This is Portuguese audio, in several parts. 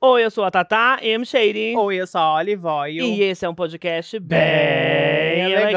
Oi, eu sou a Tatá M. Shady. Oi, eu sou a Olivoio. E esse é um podcast bem, bem É,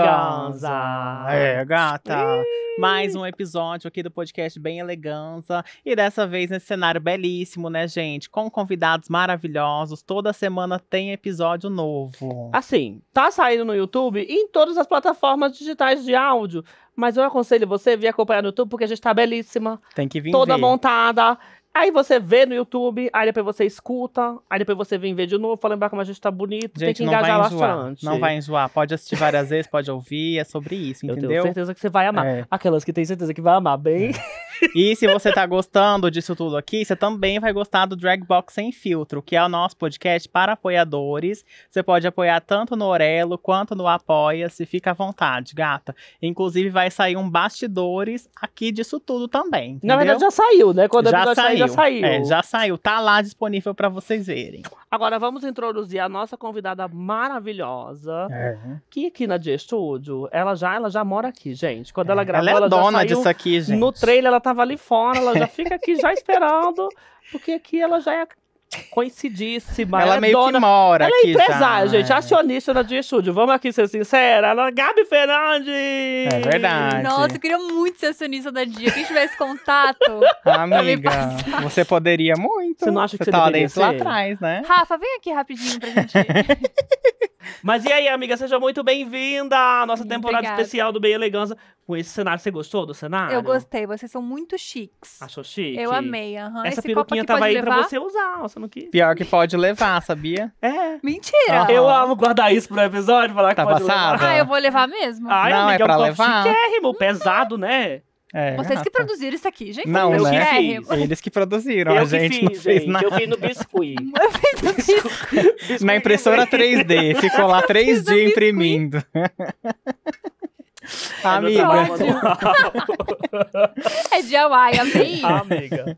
gata. Iiii. Mais um episódio aqui do podcast Bem Elegância E dessa vez nesse cenário belíssimo, né, gente? Com convidados maravilhosos. Toda semana tem episódio novo. Assim, tá saindo no YouTube e em todas as plataformas digitais de áudio. Mas eu aconselho você vir acompanhar no YouTube, porque a gente tá belíssima. Tem que vir Toda ver. montada. Aí você vê no YouTube, aí depois você escuta, aí depois você vem ver de novo, fala lembrar como a gente tá bonito, gente, tem que engajar bastante. Não vai enjoar, pode assistir várias vezes, pode ouvir, é sobre isso, entendeu? Eu tenho certeza que você vai amar. É. Aquelas que tem certeza que vai amar bem. É. E se você tá gostando disso tudo aqui, você também vai gostar do Dragbox Sem Filtro, que é o nosso podcast para apoiadores. Você pode apoiar tanto no Orelo quanto no Apoia-se. Fica à vontade, gata. Inclusive, vai sair um bastidores aqui disso tudo também. Entendeu? Na verdade, já saiu, né? Quando assim, já saiu. já saiu. É, já saiu. Tá lá disponível para vocês verem. Agora, vamos introduzir a nossa convidada maravilhosa, é. que aqui na Dia Estúdio, ela já, ela já mora aqui, gente. Quando é. ela gravou, ela, é ela dona disso aqui, gente. No trailer, ela tá estava ali fora, ela já fica aqui já esperando, porque aqui ela já é coincidíssima. Ela, ela é meio dona, que mora Ela é empresária, já. Né? gente, é acionista da Diestudio. Vamos aqui ser sincera, ela é Gabi Fernandes! É verdade. Nossa, eu queria muito ser acionista da Dia. Quem tivesse contato... Amiga, você poderia muito. Você não acha que você, você tá deveria ser? lá atrás, né? Rafa, vem aqui rapidinho pra gente... Mas e aí, amiga, seja muito bem-vinda à nossa temporada Obrigada. especial do Bem Elegância com esse cenário. Você gostou do cenário? Eu gostei, vocês são muito chiques. Achou chique? Eu amei, aham. Essa esse peruquinha tava aí levar? pra você usar, você não quis. Pior que pode levar, sabia? É. Mentira! Ah, eu amo guardar isso pro episódio, falar tá que pode levar. Ah, eu vou levar mesmo? Ai, não, amiga, é pra é um levar. chiquérrimo, pesado, né? É, Vocês gata. que produziram isso aqui, gente. Não, eu né? Que Eles que produziram, eu a gente fiz, não fez gente. nada. Eu fiz no biscuit. eu fiz no biscuit. biscuit. Na impressora 3D, ficou lá três dias imprimindo. É Amiga. É, é Hawaii, amei. Amiga.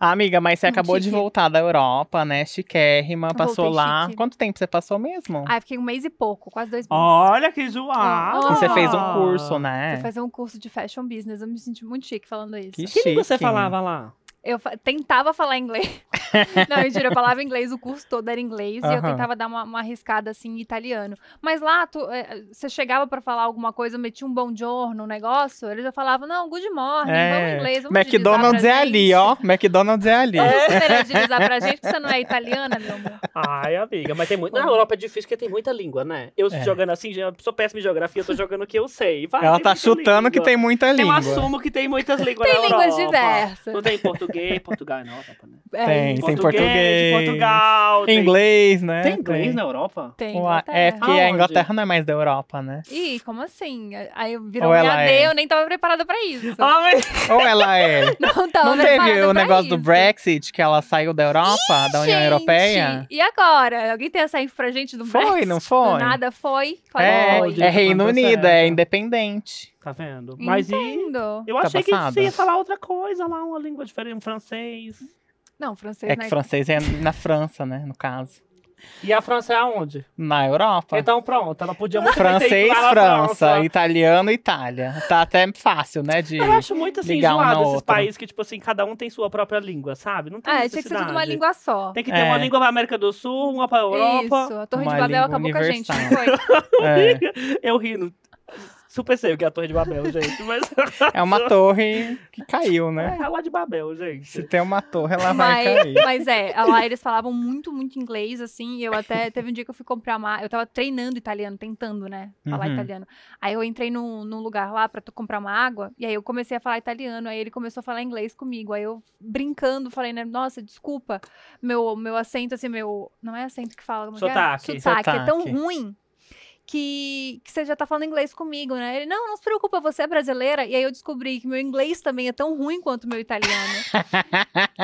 Amiga, mas você hum, acabou Chique. de voltar da Europa, né? Chiquérrima, eu passou lá. Chique. Quanto tempo você passou mesmo? Ah, fiquei um mês e pouco, quase dois meses. Olha que ah. zoado! E você fez um curso, né? Fui fazer um curso de fashion business, eu me senti muito chique falando isso. Que, que você falava lá? Eu tentava falar inglês. Não, mentira, eu falava inglês, o curso todo era inglês uhum. e eu tentava dar uma, uma arriscada assim em italiano. Mas lá, é, você chegava para falar alguma coisa, metia um bom giorno no um negócio, ele já falava, não, good morning, é. vamos inglês, vamos McDonald's é ali, ó. McDonald's é ali. Vamos superagilizar pra gente que você não é italiana, meu amor. Ai, amiga, mas tem muito. Na Europa é difícil porque tem muita língua, né? Eu é. jogando assim, sou péssima em geografia, eu tô jogando o que eu sei. Vai, Ela tá chutando língua. que tem muita língua. Eu assumo que tem muitas línguas tem na Europa. Tem línguas diversas. Não tem português português, Portugal na Europa, né? É, tem, português, tem português. Portugal, tem... Inglês, né? Tem inglês tem. na Europa? Tem. É porque a Inglaterra não é mais da Europa, né? Ih, como assim? Aí virou Ou minha é... eu nem tava preparada pra isso. Ah, mas... Ou ela é. Não tava Não teve o negócio isso. do Brexit, que ela saiu da Europa, Ih, da União gente. Europeia? E agora? Alguém tem essa info pra gente do Brexit? Foi, não foi? Do nada foi. É, é Reino Unido, é independente. Tá vendo? Mas e. Eu tá achei passada. que você ia falar outra coisa lá, uma língua diferente, um francês. Não, francês É que é francês é na França, né? No caso. E a França é aonde? Na Europa. Então pronto, ela podia muito Francês, França, França, italiano, Itália. Tá até fácil, né? De eu acho muito assim, enjoado um esses países que, tipo assim, cada um tem sua própria língua, sabe? Não tem ah, É, tinha que ser tudo uma língua só. Tem que ter é. uma língua pra América do Sul, uma pra Europa. Isso, a Torre uma de Babel acabou com a gente, não foi? é. Eu rindo. Super sei o que é a Torre de Babel, gente. Mas... É uma torre que caiu, né? É a é lá de Babel, gente. Se tem uma torre, ela vai cair. Mas é, lá eles falavam muito, muito inglês, assim. E eu até. Teve um dia que eu fui comprar uma. Eu tava treinando italiano, tentando, né? Falar uhum. italiano. Aí eu entrei num, num lugar lá pra comprar uma água. E aí eu comecei a falar italiano. Aí ele começou a falar inglês comigo. Aí eu, brincando, falei, né? Nossa, desculpa. Meu, meu acento, assim, meu. Não é acento que fala. Sotaque, é, é? Sotaque. sotaque. É tão ruim que, que você já tá falando inglês comigo, né? Ele, não, não se preocupa, você é brasileira. E aí eu descobri que meu inglês também é tão ruim quanto meu italiano.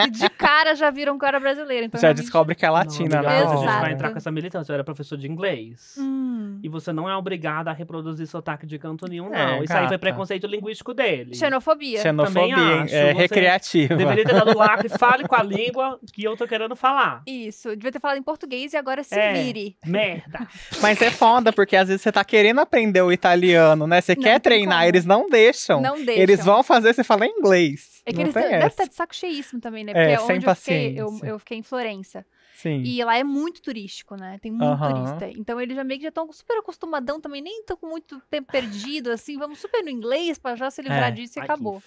e de cara já viram que eu era brasileira. Então já realmente... descobre que é latina, não, né? A gente vai entrar com essa militância. Eu era professor de inglês. Hum. E você não é obrigada a reproduzir sotaque de canto nenhum, é, não. Isso aí foi preconceito linguístico dele. Xenofobia. Xenofobia, também acho, é recreativa. Deveria ter dado lá e fale com a língua que eu tô querendo falar. Isso, devia ter falado em português e agora se é, vire. Merda. Mas é foda, porque porque às vezes você tá querendo aprender o italiano, né? Você não quer treinar, como. eles não deixam. Não deixam. Eles vão fazer você falar inglês. É que não eles devem estar tá de saco cheíssimo também, né? É, porque é, onde eu fiquei, eu, eu fiquei em Florença. Sim. E lá é muito turístico, né? Tem muito uhum. turista. Então eles já meio que já estão super acostumadão também, nem estão com muito tempo perdido, assim, vamos super no inglês para já se livrar é. disso e Ai, acabou.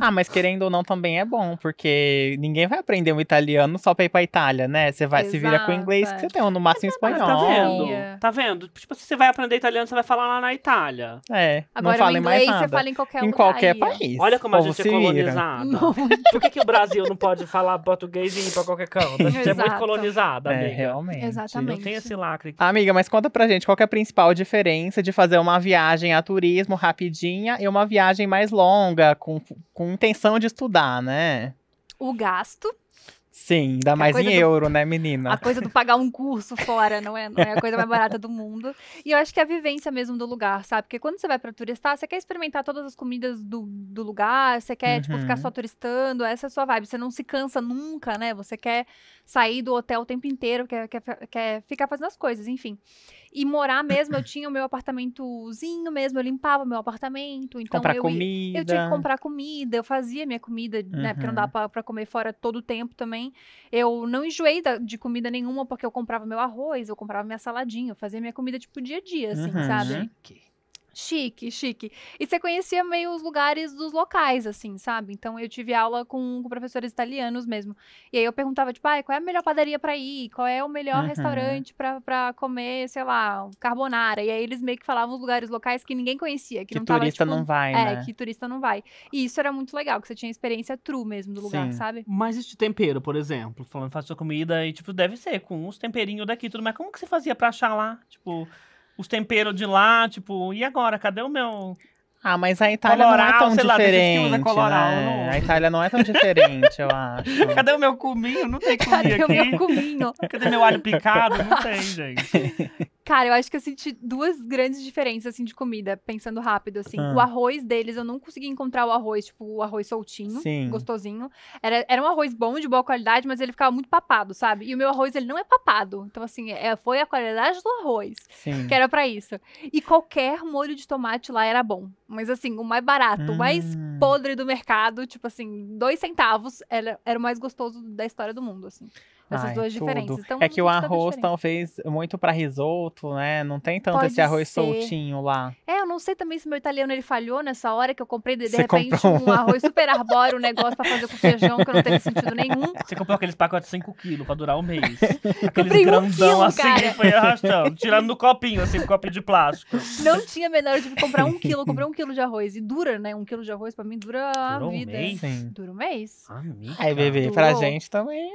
Ah, mas querendo ou não também é bom, porque ninguém vai aprender um italiano só para ir para Itália, né? Você vai, se vira com o inglês que você tem, ou no máximo é espanhol. Ah, tá tá vendo? Tá vendo? Tipo, se você vai aprender italiano, você vai falar lá na Itália. É. Agora, não fala em mais nada. você fala em qualquer em lugar. Em qualquer país. Olha como a gente é colonizado. Por que, que o Brasil não pode falar português e ir para qualquer canto? A gente é muito colonizado. É, amiga. É, realmente. Exatamente. Não tem esse lacre. Amiga, mas conta pra gente qual é a principal diferença de fazer uma viagem a turismo rapidinha e uma viagem mais longa, com, com intenção de estudar, né? O gasto Sim, ainda mais em do, euro, né, menina? A coisa do pagar um curso fora, não é, não é a coisa mais barata do mundo. E eu acho que é a vivência mesmo do lugar, sabe? Porque quando você vai pra turistar, ah, você quer experimentar todas as comidas do, do lugar, você quer, uhum. tipo, ficar só uhum. turistando, essa é a sua vibe. Você não se cansa nunca, né? Você quer sair do hotel o tempo inteiro, quer, quer, quer ficar fazendo as coisas, enfim. E morar mesmo, eu tinha o meu apartamentozinho mesmo, eu limpava o meu apartamento. Então comprar eu, comida. eu tinha que comprar comida, eu fazia minha comida, uhum. né? Porque não dá uhum. pra, pra comer fora todo o tempo também. Eu não enjoei da, de comida nenhuma, porque eu comprava meu arroz, eu comprava minha saladinha, eu fazia minha comida, tipo, dia a dia, assim, uhum. sabe? Chique. Chique, chique. E você conhecia meio os lugares dos locais, assim, sabe? Então eu tive aula com, com professores italianos mesmo. E aí eu perguntava, tipo, ah, qual é a melhor padaria para ir? Qual é o melhor uhum. restaurante pra, comer, sei lá, carbonara? E aí eles meio que falavam os lugares locais que ninguém conhecia. Que, que não tava, turista tipo, não vai, é, né? É, que turista não vai. E isso era muito legal, que você tinha experiência true mesmo do lugar, Sim. sabe? Mas este tempero, por exemplo, falando, faz sua comida e, tipo, deve ser com uns temperinhos daqui tudo. Mas como que você fazia pra achar lá? Tipo os temperos de lá, tipo, e agora? Cadê o meu. Ah, mas a Itália coloral, não é tão diferente. Lá, coloral, né? A Itália não é tão diferente, eu acho. Cadê o meu cominho? Não tem cominho Cadê aqui. Cadê o meu cominho? Cadê meu alho picado? Não tem, gente. Cara, eu acho que eu senti duas grandes diferenças, assim, de comida, pensando rápido, assim. Ah. O arroz deles, eu não consegui encontrar o arroz, tipo, o arroz soltinho, Sim. gostosinho. Era, era um arroz bom, de boa qualidade, mas ele ficava muito papado, sabe? E o meu arroz, ele não é papado. Então, assim, é, foi a qualidade do arroz Sim. que era para isso. E qualquer molho de tomate lá era bom. Mas, assim, o mais barato, hum. o mais hum. podre do mercado, tipo assim, dois centavos, era, era o mais gostoso da história do mundo, assim. Essas Ai, duas tudo. diferenças. Então, é que o tá arroz, talvez, muito para risoto, né? Não tem tanto Pode esse arroz ser. soltinho lá. É, eu não sei também se meu italiano ele falhou nessa hora que eu comprei de, de repente um... um arroz super arbóreo, um negócio para fazer com feijão que não teve sentido nenhum. Você comprou aqueles pacotes de 5 quilos para durar um mês. Aqueles comprei grandão um quilo, assim cara. que foi arrastando, tirando no copinho, assim, um copinho de plástico. Não tinha menor de comprar um quilo, comprei um quilo de arroz. E dura, né? Um quilo de arroz para mim dura Durou a vida. Um mês? Sim. Dura um mês. Amiga. Aí, bebê, Durou. pra gente também.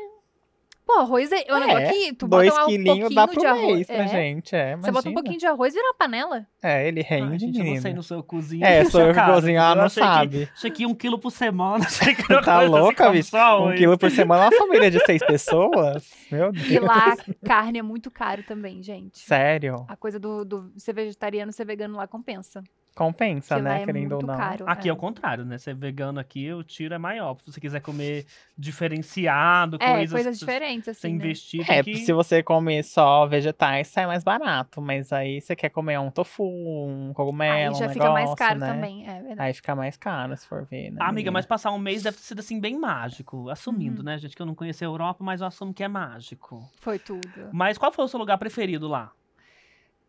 Pô, arroz é. O é, é, negócio que tu dois bota um pouquinho dá pro de arroz. pra é. gente, é, imagina. Você bota um pouquinho de arroz e vira uma panela. É, ele rende, ah, gente, menino. Eu não sei no seu cozinho. É, sou eu que cozinho, ela não achei sabe. Que, achei que um quilo por semana. Que tá assim, louca, bicho? Um quilo por semana é uma família de seis pessoas? Meu Deus. E lá, carne é muito caro também, gente. Sério? A coisa do, do ser vegetariano, ser vegano lá compensa. Compensa, que né? É querendo ou não. Caro, aqui é. é. o contrário, né? Você é vegano aqui, o tiro é maior. Se você quiser comer diferenciado, é, coisas, coisas diferentes, assim. Você né? investir. É, aqui... se você comer só vegetais, sai mais barato. Mas aí você quer comer um tofu, um cogumelo. Aí já um fica mais caro né? também, é verdade. Aí fica mais caro, se for ver. Né? Amiga, mas passar um mês deve ter sido assim bem mágico. Assumindo, uhum. né, gente, que eu não conheci a Europa, mas eu assumo que é mágico. Foi tudo. Mas qual foi o seu lugar preferido lá?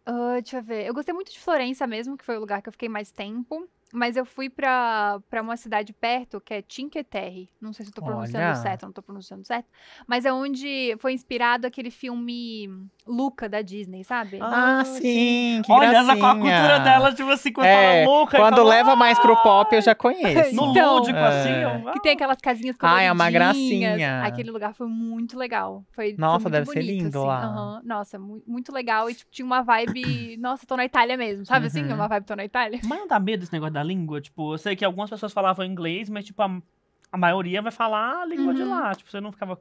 Uh, deixa eu ver. Eu gostei muito de Florença mesmo, que foi o lugar que eu fiquei mais tempo. Mas eu fui pra, pra uma cidade perto, que é Cinque Terre. Não sei se eu tô pronunciando Olha. certo, não tô pronunciando certo. Mas é onde foi inspirado aquele filme Luca da Disney, sabe? Ah, ah sim, Que Olha, gracinha. com a cultura dela, tipo assim, quando é, fala Luca. Quando fala, leva mais pro ah! pop, eu já conheço. No então, lúdico, é. assim. Eu... Que tem aquelas casinhas com Ah, é uma gracinha. Aquele lugar foi muito legal. Foi, nossa, foi deve bonito, ser lindo assim. lá. Uhum. Nossa, muito legal. E tipo, tinha uma vibe. nossa, tô na Itália mesmo, sabe assim? uhum. assim? Uma vibe tô na Itália. Mas não dá medo esse negócio da língua? Tipo, eu sei que algumas pessoas falavam inglês, mas tipo, a, a maioria vai falar a língua uhum. de lá. Tipo, você não ficava.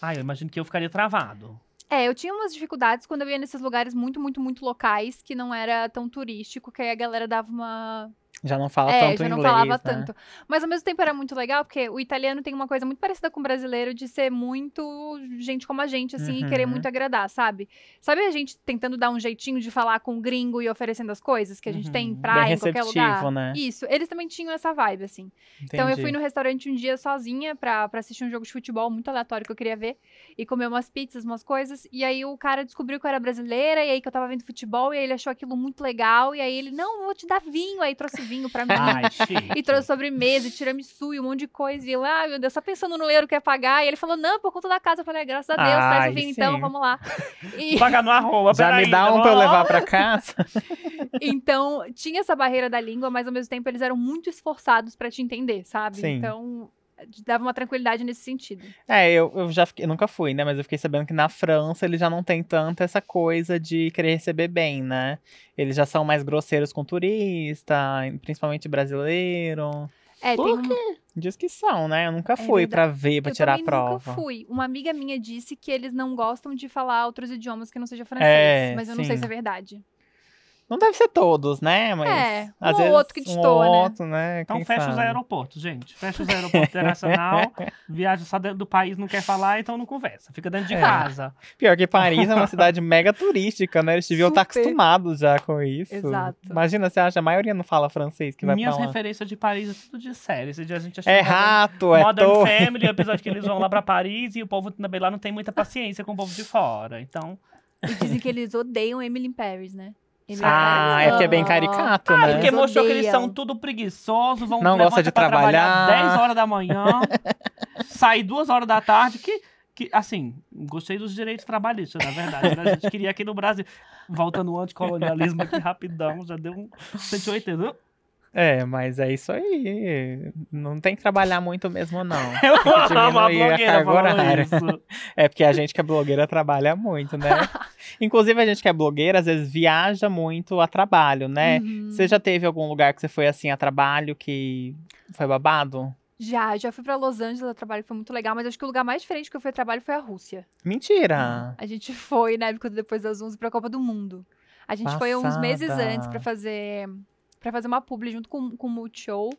Ah, eu imagino que eu ficaria travado. É, eu tinha umas dificuldades quando eu ia nesses lugares muito, muito, muito locais, que não era tão turístico, que aí a galera dava uma já não fala é, tanto já não inglês, falava né? tanto. Mas ao mesmo tempo era muito legal, porque o italiano tem uma coisa muito parecida com o brasileiro de ser muito gente como a gente, assim, uhum. e querer uhum. muito agradar, sabe? Sabe a gente tentando dar um jeitinho de falar com o gringo e oferecendo as coisas que a gente uhum. tem em praia, em qualquer lugar? Né? Isso. Eles também tinham essa vibe, assim. Entendi. Então eu fui no restaurante um dia sozinha para pra assistir um jogo de futebol muito aleatório que eu queria ver e comer umas pizzas, umas coisas. E aí o cara descobriu que eu era brasileira, e aí que eu tava vendo futebol, e aí ele achou aquilo muito legal, e aí ele, não, vou te dar vinho, aí trouxe vinho pra mim. Ai, e trouxe sobremesa, e tiramisu e um monte de coisa. E lá, ah, meu Deus, só pensando no euro que ia pagar. E ele falou, não, por conta da casa. Eu falei, ah, graças a Deus, Ai, traz o vinho então, sim. então, vamos lá. E... Paga no arroba, Já me dá né? um pra eu levar pra casa. então, tinha essa barreira da língua, mas ao mesmo tempo eles eram muito esforçados para te entender, sabe? Sim. Então, dava uma tranquilidade nesse sentido. É, eu, eu já fiquei, eu nunca fui, né? Mas eu fiquei sabendo que na França eles já não tem tanto essa coisa de querer receber bem, né? Eles já são mais grosseiros com turista, principalmente brasileiro. É, Por tem quê? Um... Diz que são, né? Eu nunca é fui é para ver, para tirar a prova. Eu nunca fui. Uma amiga minha disse que eles não gostam de falar outros idiomas que não seja é, francês, é, mas eu sim. não sei se é verdade. Não deve ser todos, né? Mas é, um às ou vezes, outro que destoa, um né? Outro, né? Então Quem fecha sabe? os aeroportos, gente. Fecha os aeroportos internacional, viaja só dentro do país, não quer falar, então não conversa. Fica dentro de é. casa. Pior que Paris é uma cidade mega turística, né? Eles deviam estar acostumados já com isso. Exato. Imagina, você acha, a maioria não fala francês que vai Minhas pra Minhas referências de Paris é tudo de série. Esse dia a gente é achou... É rato, é Modern torre. Family, episódio que eles vão lá pra Paris e o povo também lá não tem muita paciência com o povo de fora. Então... E dizem que eles odeiam Emily in Paris, né? ah, é, é porque é bem caricato, né? ah, Porque mostrou que eles são tudo preguiçosos, vão não gosta de trabalhar. trabalhar 10 horas da manhã, sair 2 horas da tarde, que, que, assim, gostei dos direitos trabalhistas, na verdade, né? A gente queria aqui no Brasil, voltando ao anticolonialismo aqui rapidão, já deu um 180, é, mas é isso aí. Não tem que trabalhar muito mesmo, não. Eu uma blogueira falando isso. É porque a gente que é blogueira trabalha muito, né? Inclusive, a gente que é blogueira, às vezes, viaja muito a trabalho, né? Uhum. Você já teve algum lugar que você foi assim a trabalho que foi babado? Já, já fui para Los Angeles a trabalho, foi muito legal, mas acho que o lugar mais diferente que eu fui a trabalho foi a Rússia. Mentira! Uhum. A gente foi né, depois das 11 para a Copa do Mundo. A gente Passada. foi uns meses antes para fazer para fazer uma publi junto com, com o Multishow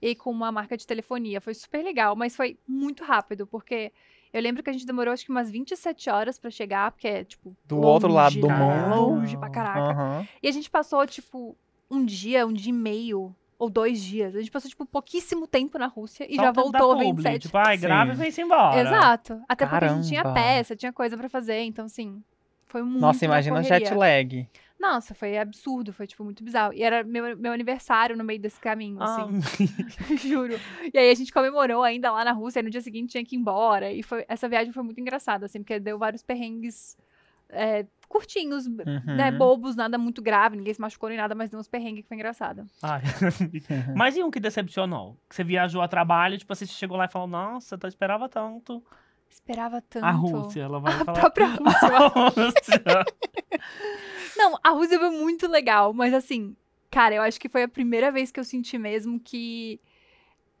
e com uma marca de telefonia. Foi super legal, mas foi muito rápido, porque eu lembro que a gente demorou acho que umas 27 horas para chegar, porque é, tipo. Do longe, outro lado do mundo. Longe pra caraca. Uhum. E a gente passou, tipo, um dia, um dia e meio ou dois dias. A gente passou, tipo, pouquíssimo tempo na Rússia e Só já voltou a 27. Tipo, ai, grava e vem-se embora. Exato. Até Caramba. porque a gente tinha peça, tinha coisa pra fazer, então, assim, foi muito Nossa, imagina correria. jet lag. Nossa, foi absurdo, foi, tipo, muito bizarro. E era meu, meu aniversário no meio desse caminho, ah. assim. Juro. E aí a gente comemorou ainda lá na Rússia, e no dia seguinte tinha que ir embora. E foi, essa viagem foi muito engraçada, assim, porque deu vários perrengues é, curtinhos, né, uhum. né? Bobos, nada muito grave, ninguém se machucou nem nada, mas deu uns perrengues que foi engraçado. Ah, uhum. mas e um que decepcionou? Que você viajou a trabalho, tipo assim, você chegou lá e falou, nossa, eu esperava tanto. Esperava tanto. A Rússia, ela vai a falar. Própria Rússia. a Rússia. Não, a Rússia foi muito legal, mas assim, cara, eu acho que foi a primeira vez que eu senti mesmo que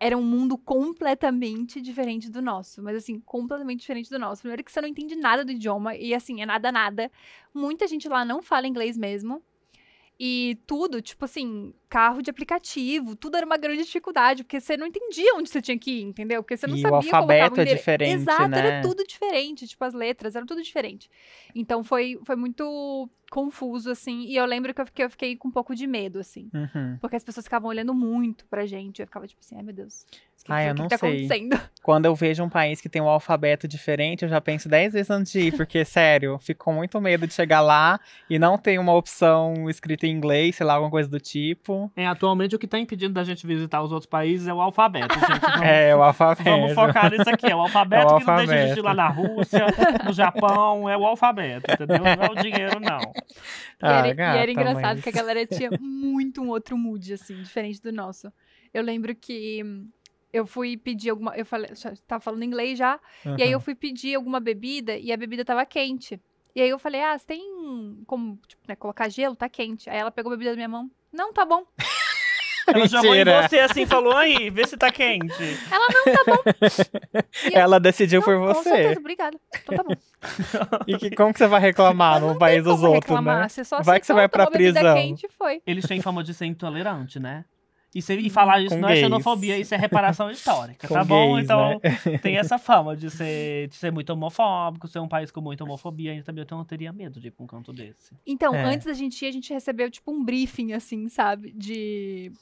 era um mundo completamente diferente do nosso. Mas, assim, completamente diferente do nosso. Primeiro que você não entende nada do idioma. E, assim, é nada, nada. Muita gente lá não fala inglês mesmo. E tudo, tipo assim, carro de aplicativo, tudo era uma grande dificuldade, porque você não entendia onde você tinha que ir, entendeu? Porque você não e sabia o alfabeto é diferente, Exato, né? era tudo diferente, tipo as letras, era tudo diferente. Então foi, foi muito confuso assim, e eu lembro que eu fiquei, eu fiquei com um pouco de medo assim, uhum. porque as pessoas ficavam olhando muito pra gente, eu ficava tipo assim, ai meu Deus. Que, ai, que, eu que não tá sei. Quando eu vejo um país que tem um alfabeto diferente, eu já penso dez vezes antes de ir, porque, sério, fico com muito medo de chegar lá e não ter uma opção escrita em inglês, sei lá, alguma coisa do tipo. É, atualmente o que está impedindo da gente visitar os outros países é o alfabeto, gente. Vamos, é, o alfabeto. Vamos focar nisso aqui. É o alfabeto, é o alfabeto que não deixa a gente ir lá na Rússia, no Japão, é o alfabeto, entendeu? Não é o dinheiro, não. Ah, e, era, gata, e era engraçado mas... que a galera tinha muito um outro mood, assim, diferente do nosso. Eu lembro que eu fui pedir alguma. Eu falei, tava falando inglês já. Uhum. E aí eu fui pedir alguma bebida e a bebida tava quente. E aí eu falei, ah, você tem como, tipo, né, colocar gelo? Tá quente. Aí ela pegou a bebida da minha mão, não tá bom. Ela chamou em você assim, falou aí, vê se tá quente. Ela não tá bom. Ela decidiu não, por você. Com certeza, obrigada. Então tá bom. E que, como que você vai reclamar num país dos outros, né? vai que você vai pra prisão. Quente, Eles têm fama de ser intolerante, né? E, e falar isso com não é gays. é xenofobia, isso é reparação histórica, tá bom? Gays, então né? tem essa fama de ser, de ser muito homofóbico, ser um país com muita homofobia, então eu não teria medo de ir pra um canto desse. Então, é. antes da gente ir, a gente recebeu tipo um briefing, assim, sabe? De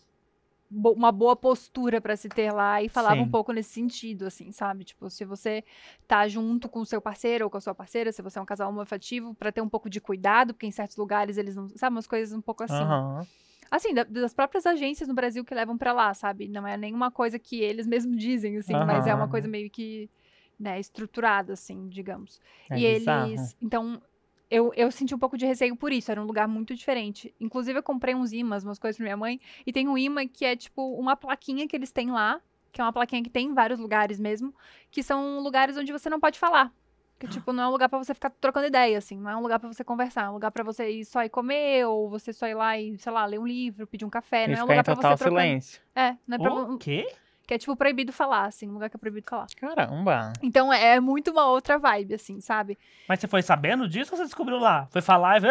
bo uma boa postura para se ter lá e falava Sim. um pouco nesse sentido, assim, sabe? Tipo, se você tá junto com o seu parceiro ou com a sua parceira, se você é um casal homofativo, para ter um pouco de cuidado, porque em certos lugares eles não. Sabe, umas coisas um pouco assim. Uhum. Assim, da, das próprias agências no Brasil que levam para lá, sabe? Não é nenhuma coisa que eles mesmos dizem, assim, uhum. mas é uma coisa meio que né, estruturada, assim, digamos. É e bizarro. eles. Então, eu, eu senti um pouco de receio por isso, era um lugar muito diferente. Inclusive, eu comprei uns imãs, umas coisas pra minha mãe, e tem um imã que é tipo uma plaquinha que eles têm lá, que é uma plaquinha que tem em vários lugares mesmo, que são lugares onde você não pode falar. Que, tipo, não é um lugar para você ficar trocando ideia, assim. Não é um lugar para você conversar. É um lugar para você ir só ir comer, ou você só ir lá e, sei lá, ler um livro, pedir um café. Não é um lugar pra você trocar. silêncio. É, não é pra... O quê? Que é, tipo, proibido falar, assim. Um lugar que é proibido falar. Caramba! Então, é, é, muito uma outra vibe, assim, sabe? Mas você foi sabendo disso ou você descobriu lá? Foi falar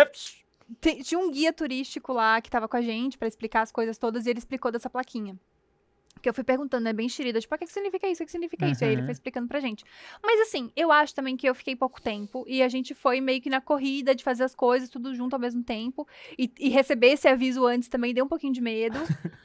e... Tinha um guia turístico lá que tava com a gente para explicar as coisas todas e ele explicou dessa plaquinha que eu fui perguntando, né, bem xerida, tipo, o ah, que, que significa isso, o que significa uhum. isso, e aí ele foi uhum. explicando pra gente. Mas assim, eu acho também que eu fiquei pouco tempo, e a gente foi meio que na corrida de fazer as coisas tudo junto ao mesmo tempo, e, e receber esse aviso antes também deu um pouquinho de medo.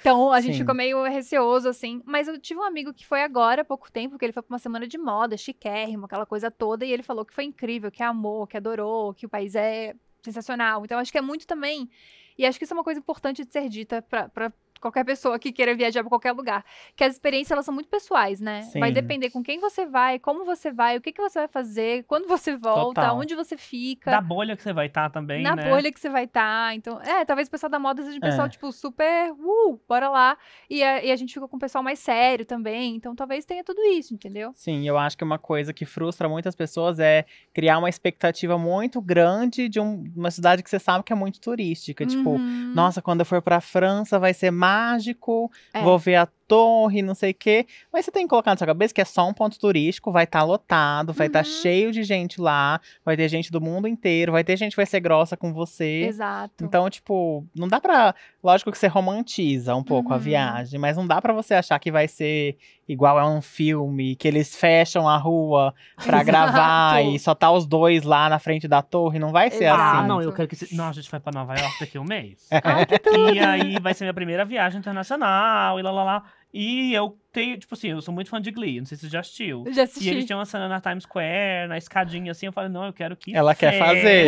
Então, a Sim. gente ficou meio receoso, assim. Mas eu tive um amigo que foi agora, há pouco tempo, que ele foi pra uma semana de moda, chiquérrimo, aquela coisa toda, e ele falou que foi incrível, que amou, que adorou, que o país é sensacional. Então, acho que é muito também. E acho que isso é uma coisa importante de ser dita pra, pra qualquer pessoa que queira viajar para qualquer lugar. Que as experiências elas são muito pessoais, né? Sim. Vai depender com quem você vai, como você vai, o que, que você vai fazer, quando você volta, Total. onde você fica. Da bolha que você vai estar tá também, Na né? bolha que você vai estar. Tá. Então, é, talvez o pessoal da moda seja um é. pessoal, é. tipo, super, uh, bora lá. E a, e a gente fica com o pessoal mais sério também. Então, talvez tenha tudo isso, entendeu? Sim, eu acho que uma coisa que frustra muitas pessoas é criar uma expectativa muito grande de um, uma cidade que você sabe que é muito turística. Tipo, uhum. Tipo, nossa, quando eu for pra França vai ser mais mágico, é. vou ver a torre, não sei o quê. Mas você tem que colocar na sua cabeça que é só um ponto turístico, vai estar tá lotado, vai estar tá uhum. tá cheio de gente lá, vai ter gente do mundo inteiro, vai ter gente que vai ser grossa com você. Exato. Então, tipo, não dá pra. Lógico que você romantiza um pouco uhum. a viagem, mas não dá para você achar que vai ser igual a um filme, que eles fecham a rua pra Exato. gravar e só tá os dois lá na frente da torre. Não vai ser Exato. assim. Ah, não, eu quero que. Você... Não, a gente vai pra Nova York daqui a um mês. e aí vai ser minha primeira viagem internacional e lá lá lá. E eu tenho, tipo assim, eu sou muito fã de Glee, não sei se você já assistiu. já assisti. E eles tinham uma cena na Times Square, na escadinha, assim, eu falei, não, eu quero que Ela feche. quer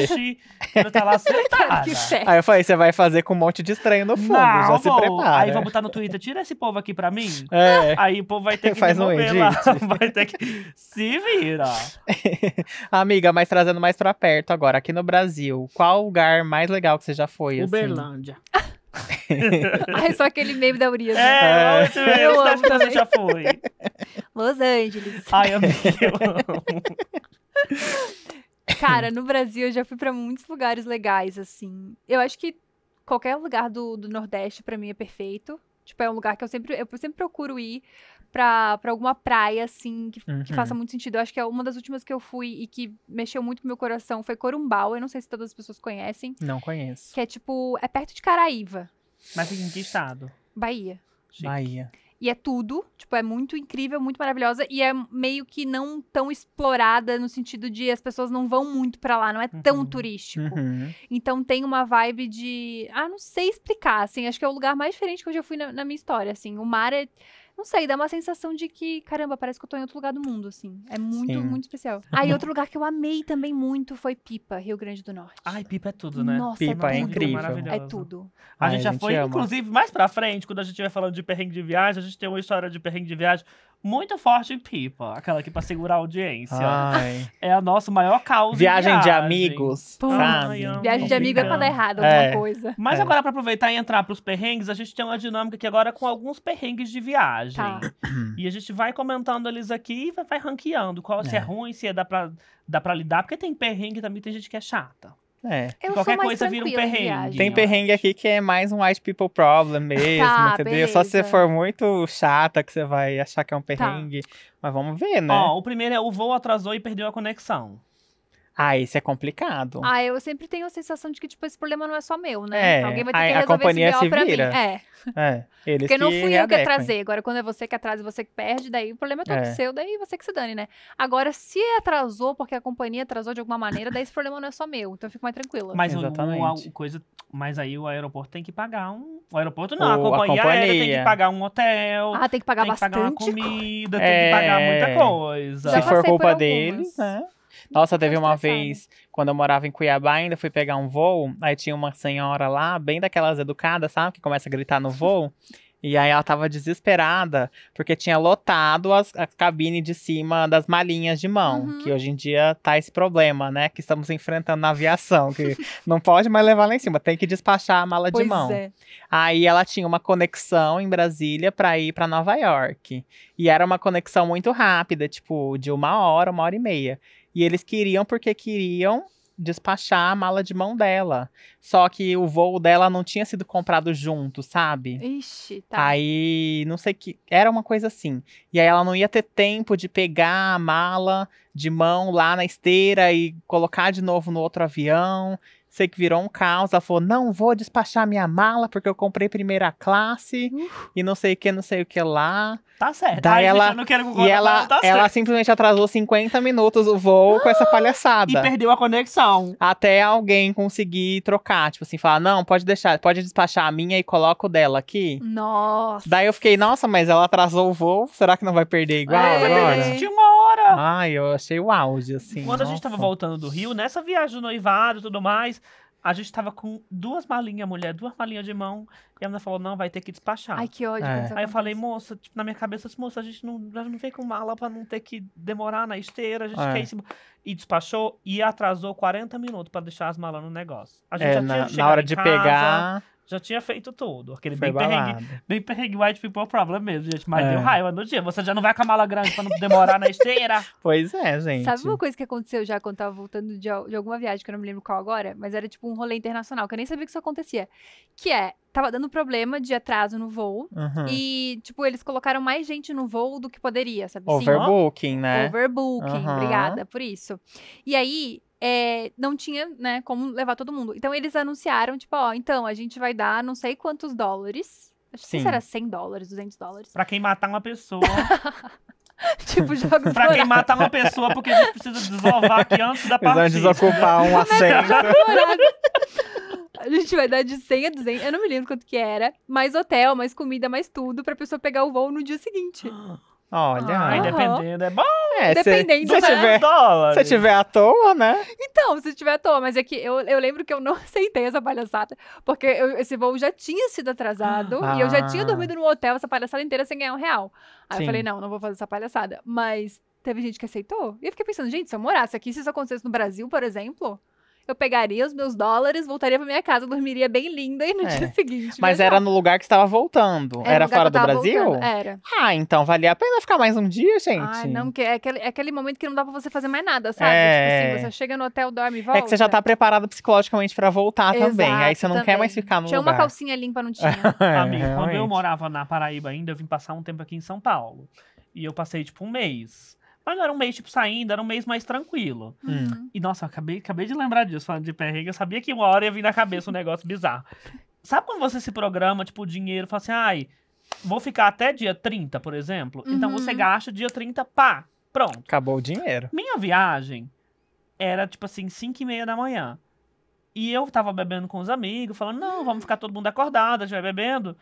fazer. Ela tá lá sentada. que Aí eu falei, você vai fazer com um monte de estranho no fundo, não, já se prepara. Aí vamos botar no Twitter, tira esse povo aqui pra mim. É. Aí o povo vai ter que Faz um lá, vai ter que... Se vira. Amiga, mas trazendo mais pra perto agora, aqui no Brasil, qual o lugar mais legal que você já foi, Uberlândia. assim? Uberlândia. Ai, só aquele meme da Urias. É, é. eu amo é. já foi. Los Angeles. Ai, amiga, Cara, no Brasil eu já fui para muitos lugares legais, assim. Eu acho que qualquer lugar do, do Nordeste para mim é perfeito. Tipo, é um lugar que eu sempre, eu sempre procuro ir pra, pra alguma praia, assim, que, uhum. que, faça uhum. muito sentido. Eu acho que é uma das últimas que eu fui e que mexeu muito com meu coração foi Corumbau. Eu não sei se todas as pessoas conhecem. Não conheço. Que é tipo, é perto de Caraíva. Mas em que estado? Bahia. Chique. Bahia. E é tudo, tipo, é muito incrível, muito maravilhosa e é meio que não tão explorada no sentido de as pessoas não vão muito para lá, não é tão uhum. turístico. Uhum. Então tem uma vibe de, ah, não sei explicar, assim, acho que é o lugar mais diferente que eu já fui na, na minha história, assim. O mar é não sei, dá uma sensação de que, caramba, parece que eu tô em outro lugar do mundo, assim. É muito, Sim. muito especial. Aí, ah, outro lugar que eu amei também muito foi Pipa, Rio Grande do Norte. Ai, Pipa é tudo, né? Nossa, é Pipa é, é incrível. É tudo. A gente Ai, já a gente foi, ama. inclusive, mais pra frente, quando a gente estiver falando de perrengue de viagem, a gente tem uma história de perrengue de viagem muito forte em pipa, aquela aqui pra segurar a audiência. Ai. É a nossa maior causa. Viagem, viagem. de amigos. Pô, sabe? viagem de amigo é pra dar errado alguma é. coisa. Mas é. agora, pra aproveitar e entrar pros perrengues, a gente tem uma dinâmica aqui agora com alguns perrengues de viagem. Tá. Uhum. E a gente vai comentando eles aqui e vai, ranqueando qual se é, é ruim, se é dá pra, dá pra lidar, porque tem perrengue também, tem gente que é chata. É. Eu qualquer coisa vira um perrengue. Tem perrengue aqui que é mais um white people problem mesmo, tá, entendeu? Beleza. Só se você for muito chata que você vai achar que é um tá. perrengue. Tá. Mas vamos ver, né? Ó, o primeiro é o voo atrasou e perdeu a conexão. Ah, isso é complicado. Ah, eu sempre tenho a sensação de que, tipo, esse problema não é só meu, né? É, Alguém vai ter que resolver a companhia esse BO pra mim. É. é eles Porque não fui eu que atrasei. Agora, quando é você que atrasa e você que perde, daí o problema é todo é. seu, daí você que se dane, né? Agora, se atrasou porque a companhia atrasou de alguma maneira, daí esse problema não é só meu. Então eu fico mais tranquila. Mas Exatamente. coisa, mas aí o aeroporto tem que pagar um. O aeroporto não, o, a, companhia a companhia aérea tem que pagar um hotel. Ah, tem que pagar tem bastante. Tem que pagar uma comida, é... tem que pagar muita é. coisa. Se for culpa deles, né? Nossa, teve uma vez, quando eu morava em Cuiabá, ainda fui pegar um voo, aí tinha uma senhora lá, bem daquelas educadas, sabe? Que começa a gritar no voo. E aí ela tava desesperada, porque tinha lotado as, a cabine de cima das malinhas de mão, uhum. que hoje em dia tá esse problema, né, que estamos enfrentando na aviação, que não pode mais levar lá em cima, tem que despachar a mala pois de mão. É. Aí ela tinha uma conexão em Brasília para ir para Nova York. E era uma conexão muito rápida, tipo, de uma hora, uma hora e meia. E eles queriam porque queriam despachar a mala de mão dela. Só que o voo dela não tinha sido comprado junto, sabe? Ixi, tá. Aí, não sei que. Era uma coisa assim. E aí ela não ia ter tempo de pegar a mala de mão lá na esteira e colocar de novo no outro avião. Sei que virou um caos. Ela falou: não vou despachar minha mala porque eu comprei primeira classe uh. e não sei o que, não sei o que lá. Tá certo. Daí Ai, ela, gente, eu não quero que o e ela, tá ela certo. simplesmente atrasou 50 minutos o voo com essa ah, palhaçada. E perdeu a conexão. Até alguém conseguir trocar. Tipo assim, falar: não, pode deixar, pode despachar a minha e coloco dela aqui. Nossa. Daí eu fiquei: nossa, mas ela atrasou o voo, será que não vai perder igual? É. Agora? Tinha uma Ai, eu achei o auge, assim. Quando nossa. a gente tava voltando do Rio, nessa viagem do noivado e tudo mais, a gente tava com duas malinhas, mulher, duas malinhas de mão. E a menina falou, não, vai ter que despachar. Ai, que ódio. É. Aí eu falei, moça, tipo, na minha cabeça, moça, a gente não, a gente não vem com mala pra não ter que demorar na esteira, a gente é. quer isso. E despachou e atrasou 40 minutos pra deixar as malas no negócio. A gente é, já na, tinha na hora de casa, pegar. Já tinha feito tudo. Aquele Foi bem balada. perrengue, bem perrengue white people é problem mesmo, gente. Mas é. deu raiva no dia. Você já não vai com a mala grande pra não demorar na esteira. Pois é, gente. Sabe uma coisa que aconteceu já quando tava voltando de, de alguma viagem, que eu não me lembro qual agora, mas era tipo um rolê internacional, que eu nem sabia que isso acontecia. Que é, tava dando problema de atraso no voo. Uhum. E, tipo, eles colocaram mais gente no voo do que poderia, sabe? Assim? Overbooking, Sim, né? Overbooking, uhum. obrigada por isso. E aí, é, não tinha, né, como levar todo mundo. Então eles anunciaram, tipo, ó, então a gente vai dar não sei quantos dólares. Acho que era 100 dólares, 200 dólares. Pra quem matar uma pessoa. tipo, jogos Pra quem matar uma pessoa, porque a gente precisa desovar aqui antes da partida. Antes desocupar um assento. A gente vai dar de 100 a 200, eu não me lembro quanto que era. Mais hotel, mais comida, mais tudo, pra pessoa pegar o voo no dia seguinte. Olha. Ah, uhum. é bom. É, dependendo se, se, né? tiver, dólares. se tiver à toa, né? Então, se tiver à toa, mas é que eu, eu lembro que eu não aceitei essa palhaçada, porque eu, esse voo já tinha sido atrasado ah. e eu já tinha ah. dormido no hotel essa palhaçada inteira sem ganhar um real. Aí Sim. eu falei, não, não vou fazer essa palhaçada. Mas teve gente que aceitou. E eu fiquei pensando, gente, se eu morasse aqui, se isso acontecesse no Brasil, por exemplo, eu pegaria os meus dólares, voltaria pra minha casa, dormiria bem linda e no é. dia seguinte. Mas era no lugar que estava voltando. Era, era fora do Brasil? Voltando. Era. Ah, então valia a pena ficar mais um dia, gente. Ah, não, que é aquele, é aquele momento que não dá pra você fazer mais nada, sabe? É... Tipo assim, você chega no hotel, dorme e volta. É que você já tá preparado psicologicamente pra voltar Exato, também. Aí você não também. quer mais ficar no tinha lugar. Tinha uma calcinha limpa, não tinha. É, Amigo, quando eu morava na Paraíba ainda, eu vim passar um tempo aqui em São Paulo. E eu passei, tipo, um mês. Mas era um mês, tipo, saindo, era um mês mais tranquilo. Uhum. E, nossa, eu acabei, acabei de lembrar disso, falando de perrengue. Eu sabia que uma hora ia vir na cabeça um negócio bizarro. Sabe quando você se programa, tipo, o dinheiro, fala assim, ai, vou ficar até dia 30, por exemplo. Uhum. Então você uhum. gasta dia 30, pá, pronto. Acabou o dinheiro. Minha viagem era, tipo assim, 5 e meia da manhã. E eu tava bebendo com os amigos, falando, não, vamos ficar todo mundo acordado, a gente vai bebendo.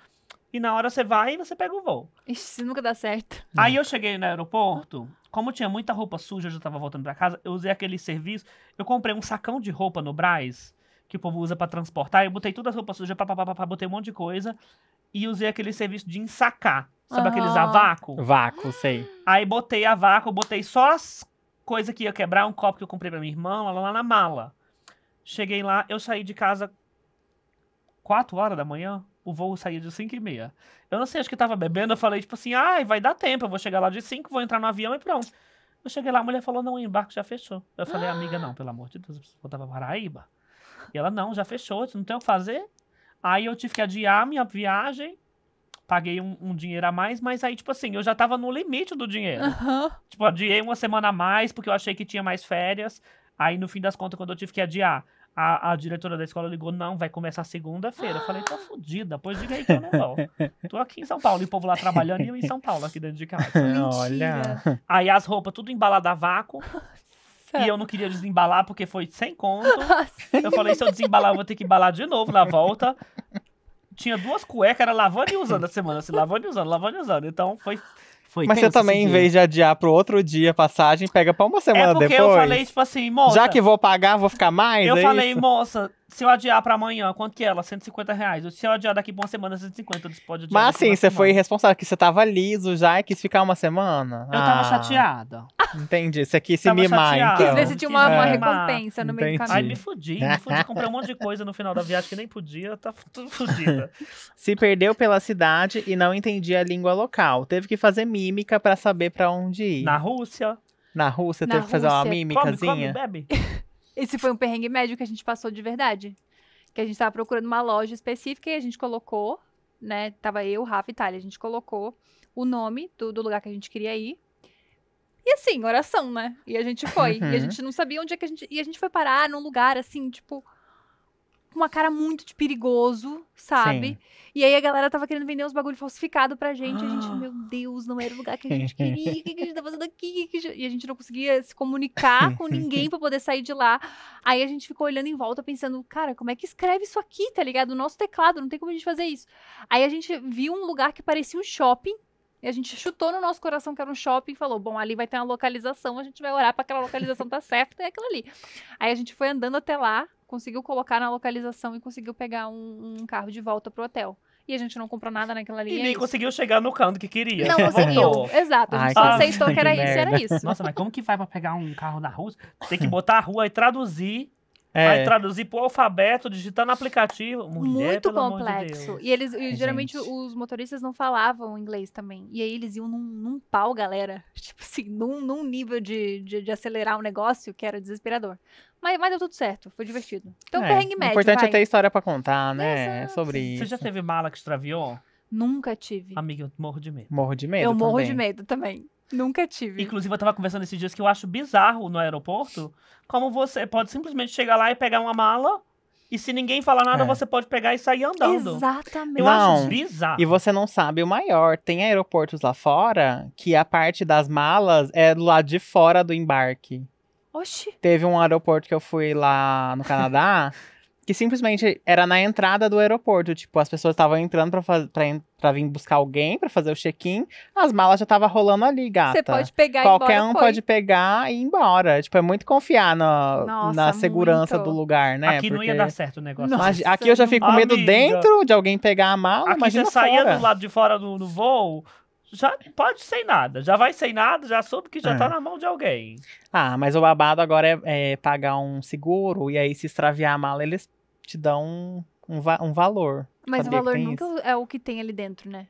E na hora você vai e você pega o voo. Isso nunca dá certo. Aí eu cheguei no aeroporto, como tinha muita roupa suja, eu já tava voltando pra casa, eu usei aquele serviço. Eu comprei um sacão de roupa no Braz, que o povo usa para transportar. Eu botei todas as roupas sujas, papapá, botei um monte de coisa. E usei aquele serviço de ensacar. Sabe aqueles a ah. vácuo? Vácuo, sei. Aí botei a vácuo, botei só as coisas que ia quebrar, um copo que eu comprei pra minha irmã, lá, lá na mala. Cheguei lá, eu saí de casa 4 horas da manhã o voo saía de 5 e meia. Eu não sei, acho que tava bebendo, eu falei, tipo assim, ai, ah, vai dar tempo, eu vou chegar lá de 5, vou entrar no avião e pronto. Eu cheguei lá, a mulher falou, não, o embarque já fechou. Eu falei, amiga, não, pelo amor de Deus, eu preciso para pra Paraíba. E ela, não, já fechou, não tem o que fazer. Aí eu tive que adiar minha viagem, paguei um, um, dinheiro a mais, mas aí, tipo assim, eu já tava no limite do dinheiro. Uhum. Tipo, adiei uma semana a mais, porque eu achei que tinha mais férias. Aí, no fim das contas, quando eu tive que adiar, a, a diretora da escola ligou, não, vai começar segunda-feira. Eu falei, tô fodida, pois diga aí que eu não vou. Tô aqui em São Paulo, e o povo lá trabalhando, e eu em São Paulo, aqui dentro de casa. Olha. Aí as roupas tudo embalada a vácuo. Certo. E eu não queria desembalar porque foi sem conto. eu falei, se eu desembalar, eu vou ter que embalar de novo na volta. Tinha duas cuecas, era lavando e usando a semana, assim, lavando e usando, lavando e usando. Então foi foi Mas você também, em vez de adiar pro outro dia a passagem, pega pra uma é semana é porque depois. eu falei, tipo assim, moça... Já que vou pagar, vou ficar mais, Eu é falei, isso? moça, se eu adiar pra amanhã, quanto que é ela? 150 reais. Se eu adiar daqui pra uma semana, 150. você pode adiar Mas assim, você semana. foi irresponsável, que você tava liso já e quis ficar uma semana. Eu ah, tava chateada. Entendi. Você quis se mimar, então. Quis ver se tinha uma, uma é. recompensa no meio do caminho. Aí me fudi, me fudi. Comprei um monte de coisa no final da viagem que nem podia, tá tudo fudida. se perdeu pela cidade e não entendia a língua local. Teve que fazer mímica pra saber pra onde ir. Na Rússia. Na Rússia, Na teve Rússia. que fazer uma mímicazinha. Come, come, bebe. Esse foi um perrengue médio que a gente passou de verdade. Que a gente tava procurando uma loja específica e a gente colocou, né? Tava eu, Rafa e Itália. A gente colocou o nome do, do lugar que a gente queria ir. E assim, oração, né? E a gente foi. Uhum. E a uhum. gente não sabia onde é que a gente. E a gente foi parar num lugar assim, tipo com uma cara muito de perigoso, sabe? Sim. E aí a galera tava querendo vender uns bagulho falsificado pra gente. Ah. A gente, ah. meu Deus, não era o lugar que a gente queria. O que a gente tá fazendo aqui? E a gente não conseguia se comunicar com ninguém para poder sair de lá. Aí a gente ficou olhando em volta, pensando, cara, como é que escreve isso aqui, tá ligado? O nosso teclado, não tem como a gente fazer isso. Aí a gente viu um lugar que parecia um shopping. E a gente chutou no nosso coração que era um shopping e falou: bom, ali vai ter uma localização, a gente vai orar para aquela localização tá certa, é aquela ali. Aí a gente foi andando até lá, conseguiu colocar na localização e conseguiu pegar um, um carro de volta pro hotel. E a gente não comprou nada naquela linha. E é nem conseguiu chegar no canto que queria. Não conseguiu. Exato. A gente Ai, aceitou que, que era merda. isso, era isso. Nossa, mas como que vai pra pegar um carro na rua? Tem que botar a rua e traduzir é. Vai traduzir pro alfabeto, digitar no aplicativo. Mulher, Muito complexo. De e eles e geralmente Gente. os motoristas não falavam inglês também. E aí eles iam num, num pau, galera. Tipo assim, num, num nível de, de, de, acelerar o um negócio que era desesperador. Mas, mas deu tudo certo, foi divertido. Então, é, perrengue médio. O importante é vai. é ter história pra contar, né? É sobre isso. Você já teve mala que extraviou? Nunca tive. Amiga, eu morro de medo. Morro de medo. Eu também. morro de medo também. Nunca tive. Inclusive, eu tava conversando esses dias que eu acho bizarro no aeroporto como você pode simplesmente chegar lá e pegar uma mala. E se ninguém falar nada, é. você pode pegar e sair andando. Exatamente. Eu não, acho bizarro. E você não sabe o maior. Tem aeroportos lá fora que a parte das malas é do lado de fora do embarque. Oxi. Teve um aeroporto que eu fui lá no Canadá que simplesmente era na entrada do aeroporto. Tipo, as pessoas estavam entrando pra, faz... pra, pra, vir buscar alguém pra fazer o check-in, as malas já estavam rolando ali, gata. Você pode pegar Qualquer embora, um foi. pode pegar e ir embora. Tipo, é muito confiar na, Nossa, na segurança muito. do lugar, né? Aqui Porque... não ia dar certo o negócio. Nossa, aqui eu já fico com medo dentro de alguém pegar a mala, aqui imagina você saía fora. do lado de fora do, voo, já pode sem nada. Já vai sem nada, já soube que já é. tá na mão de alguém. Ah, mas o babado agora é, é pagar um seguro e aí se extraviar a mala, eles te dá um, um, um valor. Mas o valor nunca isso. é o que tem ali dentro, né?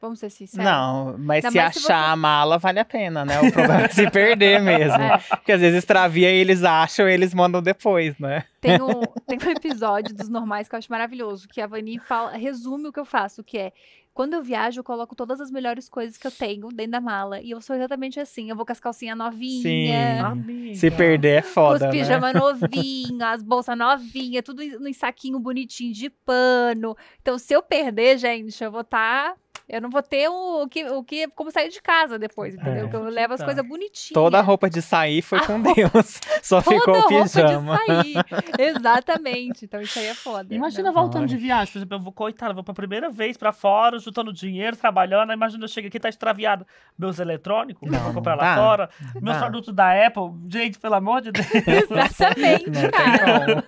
Vamos ser sinceros. Não, mas Ainda se achar se você... a mala, vale a pena, né? O problema é se perder mesmo. É. Porque às vezes travia e eles acham e eles mandam depois, né? Tem um, tem um episódio dos normais que eu acho maravilhoso, que a Vani fala, resume o que eu faço, que é quando eu viajo, eu coloco todas as melhores coisas que eu tenho dentro da mala. E eu sou exatamente assim. Eu vou com as calcinhas novinhas. Se perder é foda. Os pijamas né? novinhos, as bolsas novinhas, tudo no em saquinho bonitinho de pano. Então, se eu perder, gente, eu vou estar. Tá eu não vou ter o, que, o que como sair de casa depois, entendeu? É, que eu levo as tá. coisas bonitinhas. Toda a roupa de sair foi a com roupa... Deus. Só Toda ficou o pijama. Roupa de sair. Exatamente. Então isso aí é foda. Imagina né? voltando Ai. de viagem, por exemplo, eu vou coitada, vou pra primeira vez pra fora, juntando dinheiro, trabalhando. Imagina eu chego aqui, tá extraviado meus eletrônicos, não, vou comprar lá fora, meus produtos da Apple. Gente, pelo amor de Deus. Exatamente, não, cara.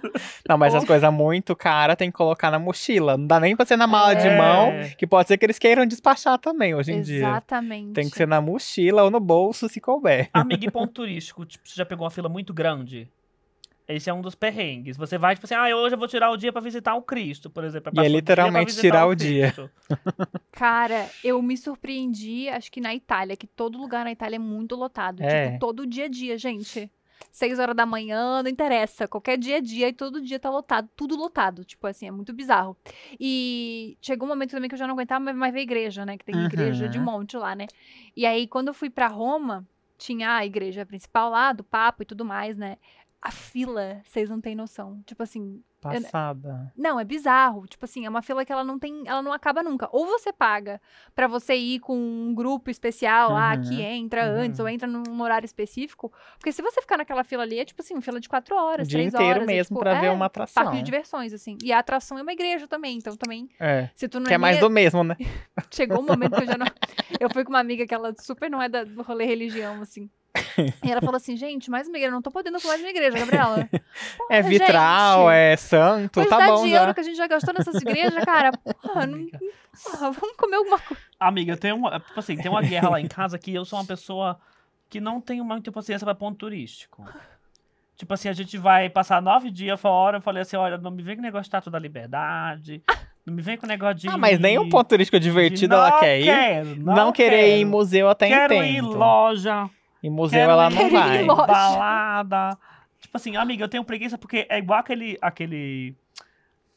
Não, mas as coisas muito caras tem que colocar na mochila. Não dá nem pra ser na mala é. de mão, que pode ser que eles queiram despachar também hoje em Exatamente. dia. Exatamente. Tem que ser na mochila ou no bolso, se couber. Amigo, e ponto turístico? Tipo, você já pegou uma fila muito grande? Esse é um dos perrengues. Você vai, tipo assim, ah, hoje eu vou tirar o dia para visitar o Cristo, por exemplo. É e é literalmente tirar o, o dia. Cara, eu me surpreendi, acho que na Itália, que todo lugar na Itália é muito lotado. É. Tipo, todo dia a dia, gente. 6 horas da manhã, não interessa. Qualquer dia é dia e todo dia tá lotado, tudo lotado. Tipo assim, é muito bizarro. E chegou um momento também que eu já não aguentava mais, ver igreja, né? Que tem uhum. igreja de um monte lá, né? E aí, quando eu fui para Roma, tinha a igreja principal lá, do Papa e tudo mais, né? a fila, vocês não têm noção. Tipo assim. Passada. Eu, não, é bizarro. Tipo assim, é uma fila que ela não tem, ela não acaba nunca. Ou você paga para você ir com um grupo especial ah, uhum. lá que entra uhum. antes ou entra num horário específico. Porque se você ficar naquela fila ali, é tipo assim, fila de quatro horas, o dia três inteiro horas. É mesmo é, tipo, pra é, ver uma atração. Parque de é. diversões, assim. E a atração é uma igreja também, então também. É. Se tu não que é, é mais minha... do mesmo, né? Chegou um momento que eu já não. eu fui com uma amiga que ela super não é da, do rolê religião, assim. E ela falou assim, gente, mais uma igreja, não tô podendo pular de uma igreja, Gabriela. é vitral, gente, é santo, tá bom. de euro já. que a gente já gastou nessas igrejas, cara. Porra, não, porra, vamos comer alguma coisa. Amiga, tem uma, tipo assim, tem uma guerra lá em casa que eu sou uma pessoa que não tenho muita paciência pra ponto turístico. Tipo assim, a gente vai passar nove dias fora, eu falei assim, olha, não me vem com negócio de estátua da liberdade, não me vem com negócio de... Ah, mas nenhum ponto turístico divertido de, ela quer ir. Quero, não, não querer quero. ir em museu até quero entendo. Quero ir em loja em museu Quero ela não vai. Balada. Tipo assim, amiga, eu tenho preguiça porque é igual aquele. aquele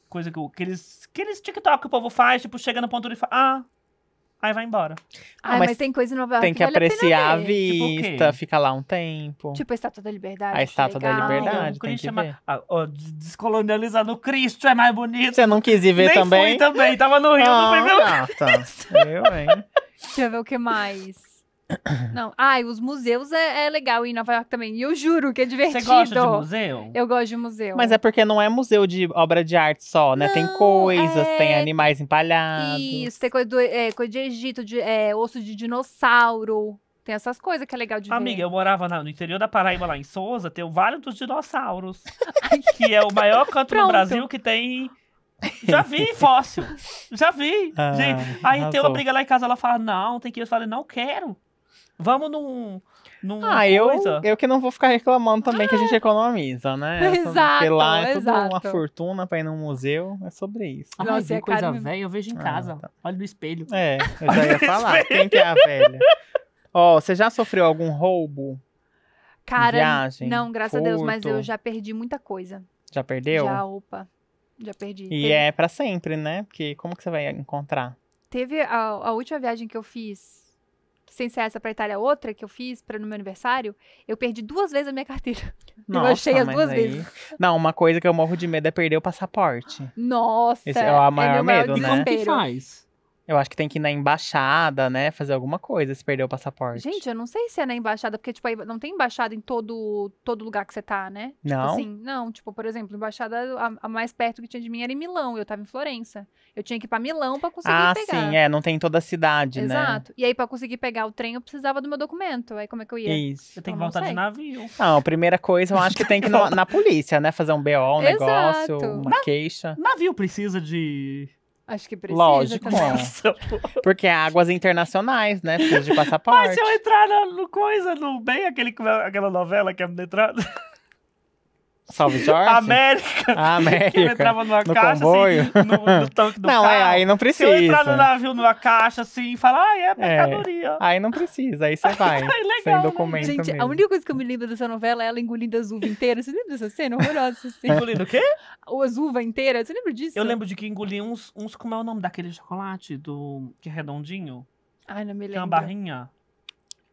coisa que que aqueles TikTok que o povo faz, tipo, chega no ponto e fala, ah, aí vai embora. Ah, mas, mas, tem coisa em Tem que, que vale apreciar a, a tipo vista, tipo, fica lá um tempo. Tipo a Estátua da Liberdade. A é Estátua legal. da Liberdade, tem que ver. Ah, descolonializando o Cristo é mais bonito. Você não quis ir ver Nem também? Fui também, tava no Rio, no não fui ver. Ah, eu, hein. Deixa eu ver o que mais. Não, ai, os museus é, é, legal em Nova York também. E eu juro que é divertido. Você gosta de museu? Eu gosto de museu. Mas é porque não é museu de obra de arte só, né? Não, tem coisas, é... tem animais empalhados. Isso, tem coisa, do, é, coisa de Egito, de, é, osso de dinossauro. Tem essas coisas que é legal de Amiga, ver. Amiga, eu morava na, no interior da Paraíba, lá em Souza, tem o Vale dos Dinossauros. que é o maior canto Pronto. no Brasil que tem já vi fóssil. Já vi. Ah, Aí arrasou. tem uma briga lá em casa, ela fala, não, tem que ir. Eu falei, não quero. Vamos num. num ah, eu, eu que não vou ficar reclamando também que a gente é. economiza, né? É exato. Porque lá é tudo exato. uma fortuna pra ir num museu. É sobre isso. Ah, Nossa, é coisa velha, eu vejo em casa. Ah, tá. Olha no espelho. É, eu já ia falar. Quem que é a velha? Ó, oh, você já sofreu algum roubo? Cara, Viagem, não, graças furto. a Deus, mas eu já perdi muita coisa. Já perdeu? Já, opa. Já perdi. E Teve... é para sempre, né? Porque como que você vai encontrar? Teve a, a última viagem que eu fiz sem ser essa pra Itália outra que eu fiz para no meu aniversário, eu perdi duas vezes a minha carteira. Nossa, eu achei as duas aí... vezes. Não, uma coisa que eu morro de medo é perder o passaporte. Nossa! Esse é o maior, é maior medo, maior né? O que faz? Eu acho que tem que ir na embaixada, né? Fazer alguma coisa se perder o passaporte. Gente, eu não sei se é na embaixada, porque, tipo, não tem embaixada em todo, todo lugar que você tá, né? Tipo não. Tipo assim, não. Tipo, por exemplo, embaixada, a, a, mais perto que tinha de mim era em Milão, eu tava em Florença. Eu tinha que ir pra Milão pra conseguir ah, pegar. Ah, sim, é. Não tem em toda a cidade, Exato. né? Exato. E aí, pra conseguir pegar o trem, eu precisava do meu documento. Aí, como é que eu ia? Isso. Você tem que voltar de navio. Não, primeira coisa, eu acho que tem que ir na, na polícia, né? Fazer um BO, um Exato. negócio, uma na, queixa. Navio precisa de Acho que precisa. Lógico. Porque é águas internacionais, né? Precisa de passaporte. Mas se eu entrar no, no coisa, no bem, aquele, aquela novela que a é menina entrada. Salve Jorge? América! Ah, América! Que entrava numa no caixa, assim, comboio. assim, no, no tanque do não, é, carro. Não, é, aí não precisa. Você eu entrar no navio numa caixa, assim, e falar, ah, é mercadoria. É, aí não precisa, aí você vai, É Legal, sem né? documento Gente, mesmo. a única coisa que eu me lembro dessa novela é ela engolindo as uvas inteiras. Você lembra dessa cena horrorosa? Assim? Engolindo o quê? As uvas inteiras, você lembra disso? Eu lembro de que engoli uns, uns, como é o nome daquele chocolate, do, que é redondinho? Ai, não me lembro. Que é uma barrinha.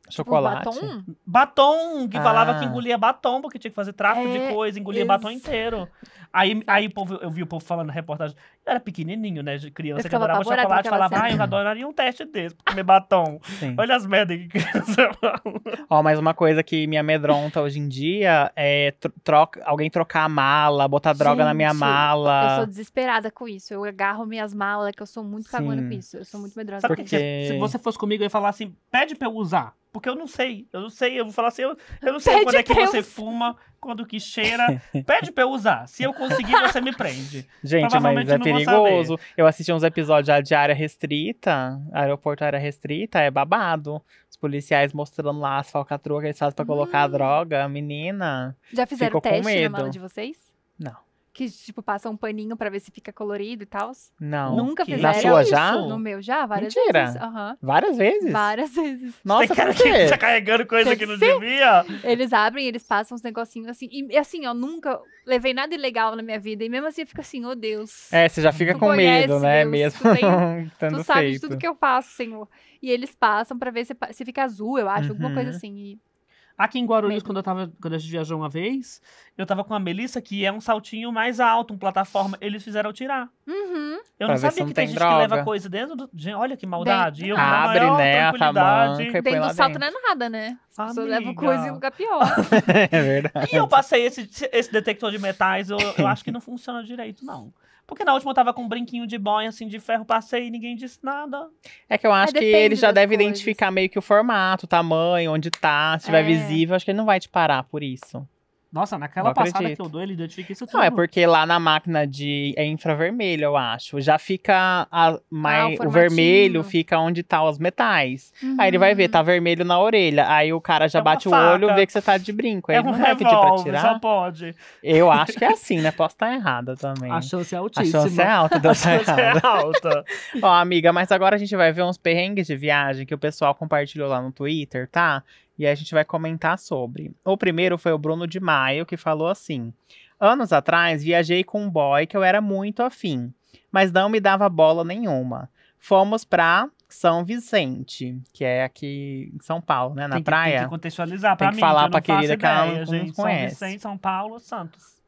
Tipo, chocolate. Tipo, batom? Batom, que ah. falava que engolia batom, porque tinha que fazer tráfico é, de coisa, engolia batom inteiro. Aí, aí o povo, eu vi o povo falando na reportagem. Eu era pequenininho, né, de criança, que adorava chocolate, falava, assim. ah, eu adoraria um teste desse pra comer batom. Sim. Olha as merdas que criança Ó, mas uma coisa que me amedronta hoje em dia é troca, alguém trocar a mala, botar droga Gente, na minha mala. Eu sou desesperada com isso. Eu agarro minhas malas, que eu sou muito cagona com isso. Eu sou muito medrosa. Sabe porque... Se você fosse comigo, eu ia falar assim, pede pra eu usar. Porque eu não sei. Eu não sei. Eu vou falar assim, eu, eu não sei Pede quando é que você fuma, quando que cheira. Pede pra eu usar. Se eu conseguir, você me prende. Gente, mas é perigoso. Eu assisti uns episódios de área restrita, aeroporto área restrita, é babado. Os policiais mostrando lá as falcatruas que eles fazem pra hum. colocar a droga. Menina. Já fizeram teste na mala de vocês? Não. Que, tipo, passa um paninho pra ver se fica colorido e tal? Não. Nunca fiz fizeram Na sua isso? já? No meu já, várias Mentira. vezes. Uhum. Várias vezes? Várias vezes. Nossa, Tem cara que tá carregando coisa Tem que não ser. devia. Eles abrem, eles passam uns negocinhos assim. E assim, ó, nunca levei nada ilegal na minha vida. E mesmo assim, fica assim, oh Deus. É, você já fica com conhece, medo, né? Deus, mesmo. Tu, tem, tu sabe feito. de tudo que eu faço, Senhor. E eles passam pra ver se, se fica azul, eu acho, uhum. alguma coisa uhum. assim. E Aqui em Guarulhos, quando, eu tava, quando a gente viajou uma vez, eu tava com a Melissa, que é um saltinho mais alto, um plataforma. Eles fizeram tirar. Uhum. Eu pra não sabia não que tem, gente droga. que leva coisa dentro do. Gente, olha que maldade. Eu, Abre, né? A tamanca, dentro do salto dentro. não é nada, né? Você leva coisa em lugar pior. é verdade. E eu passei esse, esse detector de metais, eu, eu acho que não funciona direito, não. Porque na última eu tava com um brinquinho de boy, assim, de ferro, passei e ninguém disse nada. É que eu acho é, que ele já deve coisas. identificar meio que o formato, o tamanho, onde tá, se tiver é. visível, acho que ele não vai te parar por isso. Nossa, naquela não passada acredito. que eu dou, ele identifica isso tudo. Não, é porque lá na máquina de. É infravermelho, eu acho. Já fica. A, mais, ah, o, o, vermelho fica onde tá os metais. Uhum. Aí ele vai ver, uhum. tá vermelho na orelha. Aí o cara já é bate o olho e vê que você tá de brinco. Aí é ele um não vai pedir pra tirar. Só pode. Eu acho que é assim, né? Posso estar errada também. A chance é altíssima. A chance é alta, deu chance é errada. é alta. Ó, amiga, mas agora a gente vai ver uns perrengues de viagem que o pessoal compartilhou lá no Twitter, tá? e aí a gente vai comentar sobre. O primeiro foi o Bruno de Maio, que falou assim: Anos atrás viajei com um boy que eu era muito afim, mas não me dava bola nenhuma. Fomos pra são Vicente, que é aqui em São Paulo, né? Na tem que, praia. Tem que contextualizar pra tem que mim, falar que pra querida que ela não, gente, não conhece. São Vicente, São Paulo, Santos.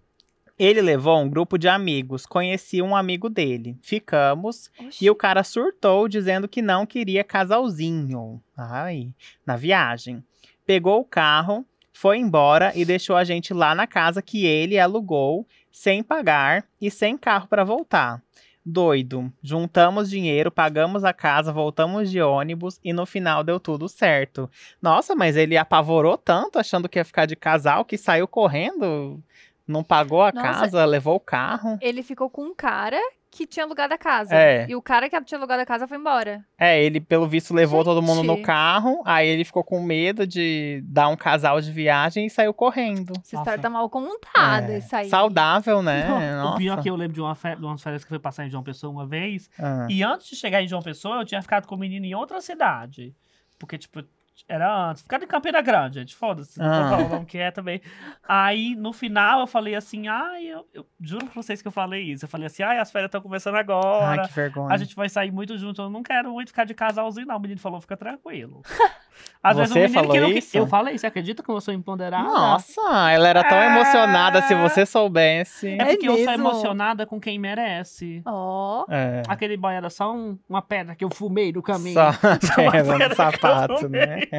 Ele levou um grupo de amigos, conheci um amigo dele. Ficamos Oxi. e o cara surtou dizendo que não queria casalzinho. Ai, na viagem pegou o carro, foi embora e deixou a gente lá na casa que ele alugou, sem pagar e sem carro para voltar. Doido. Juntamos dinheiro, pagamos a casa, voltamos de ônibus e no final deu tudo certo. Nossa, mas ele apavorou tanto achando que ia ficar de casal que saiu correndo. Não pagou a Nossa, casa, levou o carro. Ele ficou com um cara que tinha alugado a casa. É. E o cara que tinha alugado a casa foi embora. É, ele, pelo visto, levou Gente. todo mundo no carro. Aí ele ficou com medo de dar um casal de viagem e saiu correndo. Essa história tá mal contada, é. isso aí. Saudável, né? Não, Nossa. O pior é que eu lembro de, uma fe... de umas férias que foi passar em João Pessoa uma vez. Ah. E antes de chegar em João Pessoa, eu tinha ficado com o menino em outra cidade. Porque, tipo, era antes. Ficar de Campeira Grande, gente. Foda-se. Ah. Não, que quer é também. Aí, no final, eu falei assim, ai, eu, eu, juro pra vocês que eu falei isso. Eu falei assim, ai, as férias estão começando agora. Ai, que vergonha. A gente vai sair muito junto. Eu não quero muito ficar de casalzinho, não. O menino falou, fica tranquilo. Às você vezes falou que isso? Eu falei, você acredita que eu sou imponderável? Nossa, ela era tão é... emocionada se você soubesse. É porque é eu sou emocionada com quem merece. Ó. Oh. É. Aquele boy era só um, uma pedra que eu fumei no caminho. Só, só uma é, pedra no sapato, né?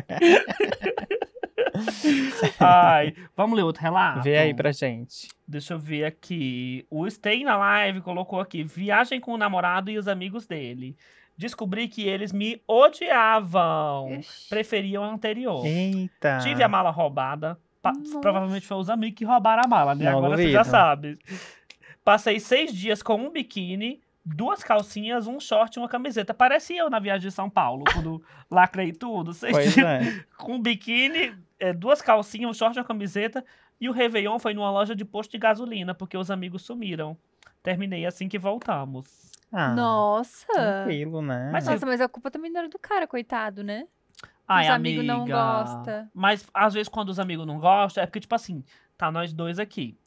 Ai, vamos ler outro relato. Vê aí pra gente. Deixa eu ver aqui. O Stay na live colocou aqui: viagem com o namorado e os amigos dele. Descobri que eles me odiavam. Ixi. Preferiam a anterior. Eita. Tive a mala roubada. Pa Nossa. Provavelmente foi os amigos que roubaram a mala, né? Não, Agora você já sabe. Passei seis dias com um biquíni, duas calcinhas, um short e uma camiseta. Parecia eu na viagem de São Paulo, quando lacrei tudo. Seis é. Com um biquíni, é, duas calcinhas, um short e uma camiseta. E o Réveillon foi numa loja de posto de gasolina, porque os amigos sumiram. Terminei assim que voltamos. Ah, Nossa! Tranquilo, né? Mas, Nossa, mas a culpa também não era do cara, coitado, né? Ai, os amigos não gostam. Mas às vezes quando os amigos não gostam, é porque, tipo assim, tá nós dois aqui.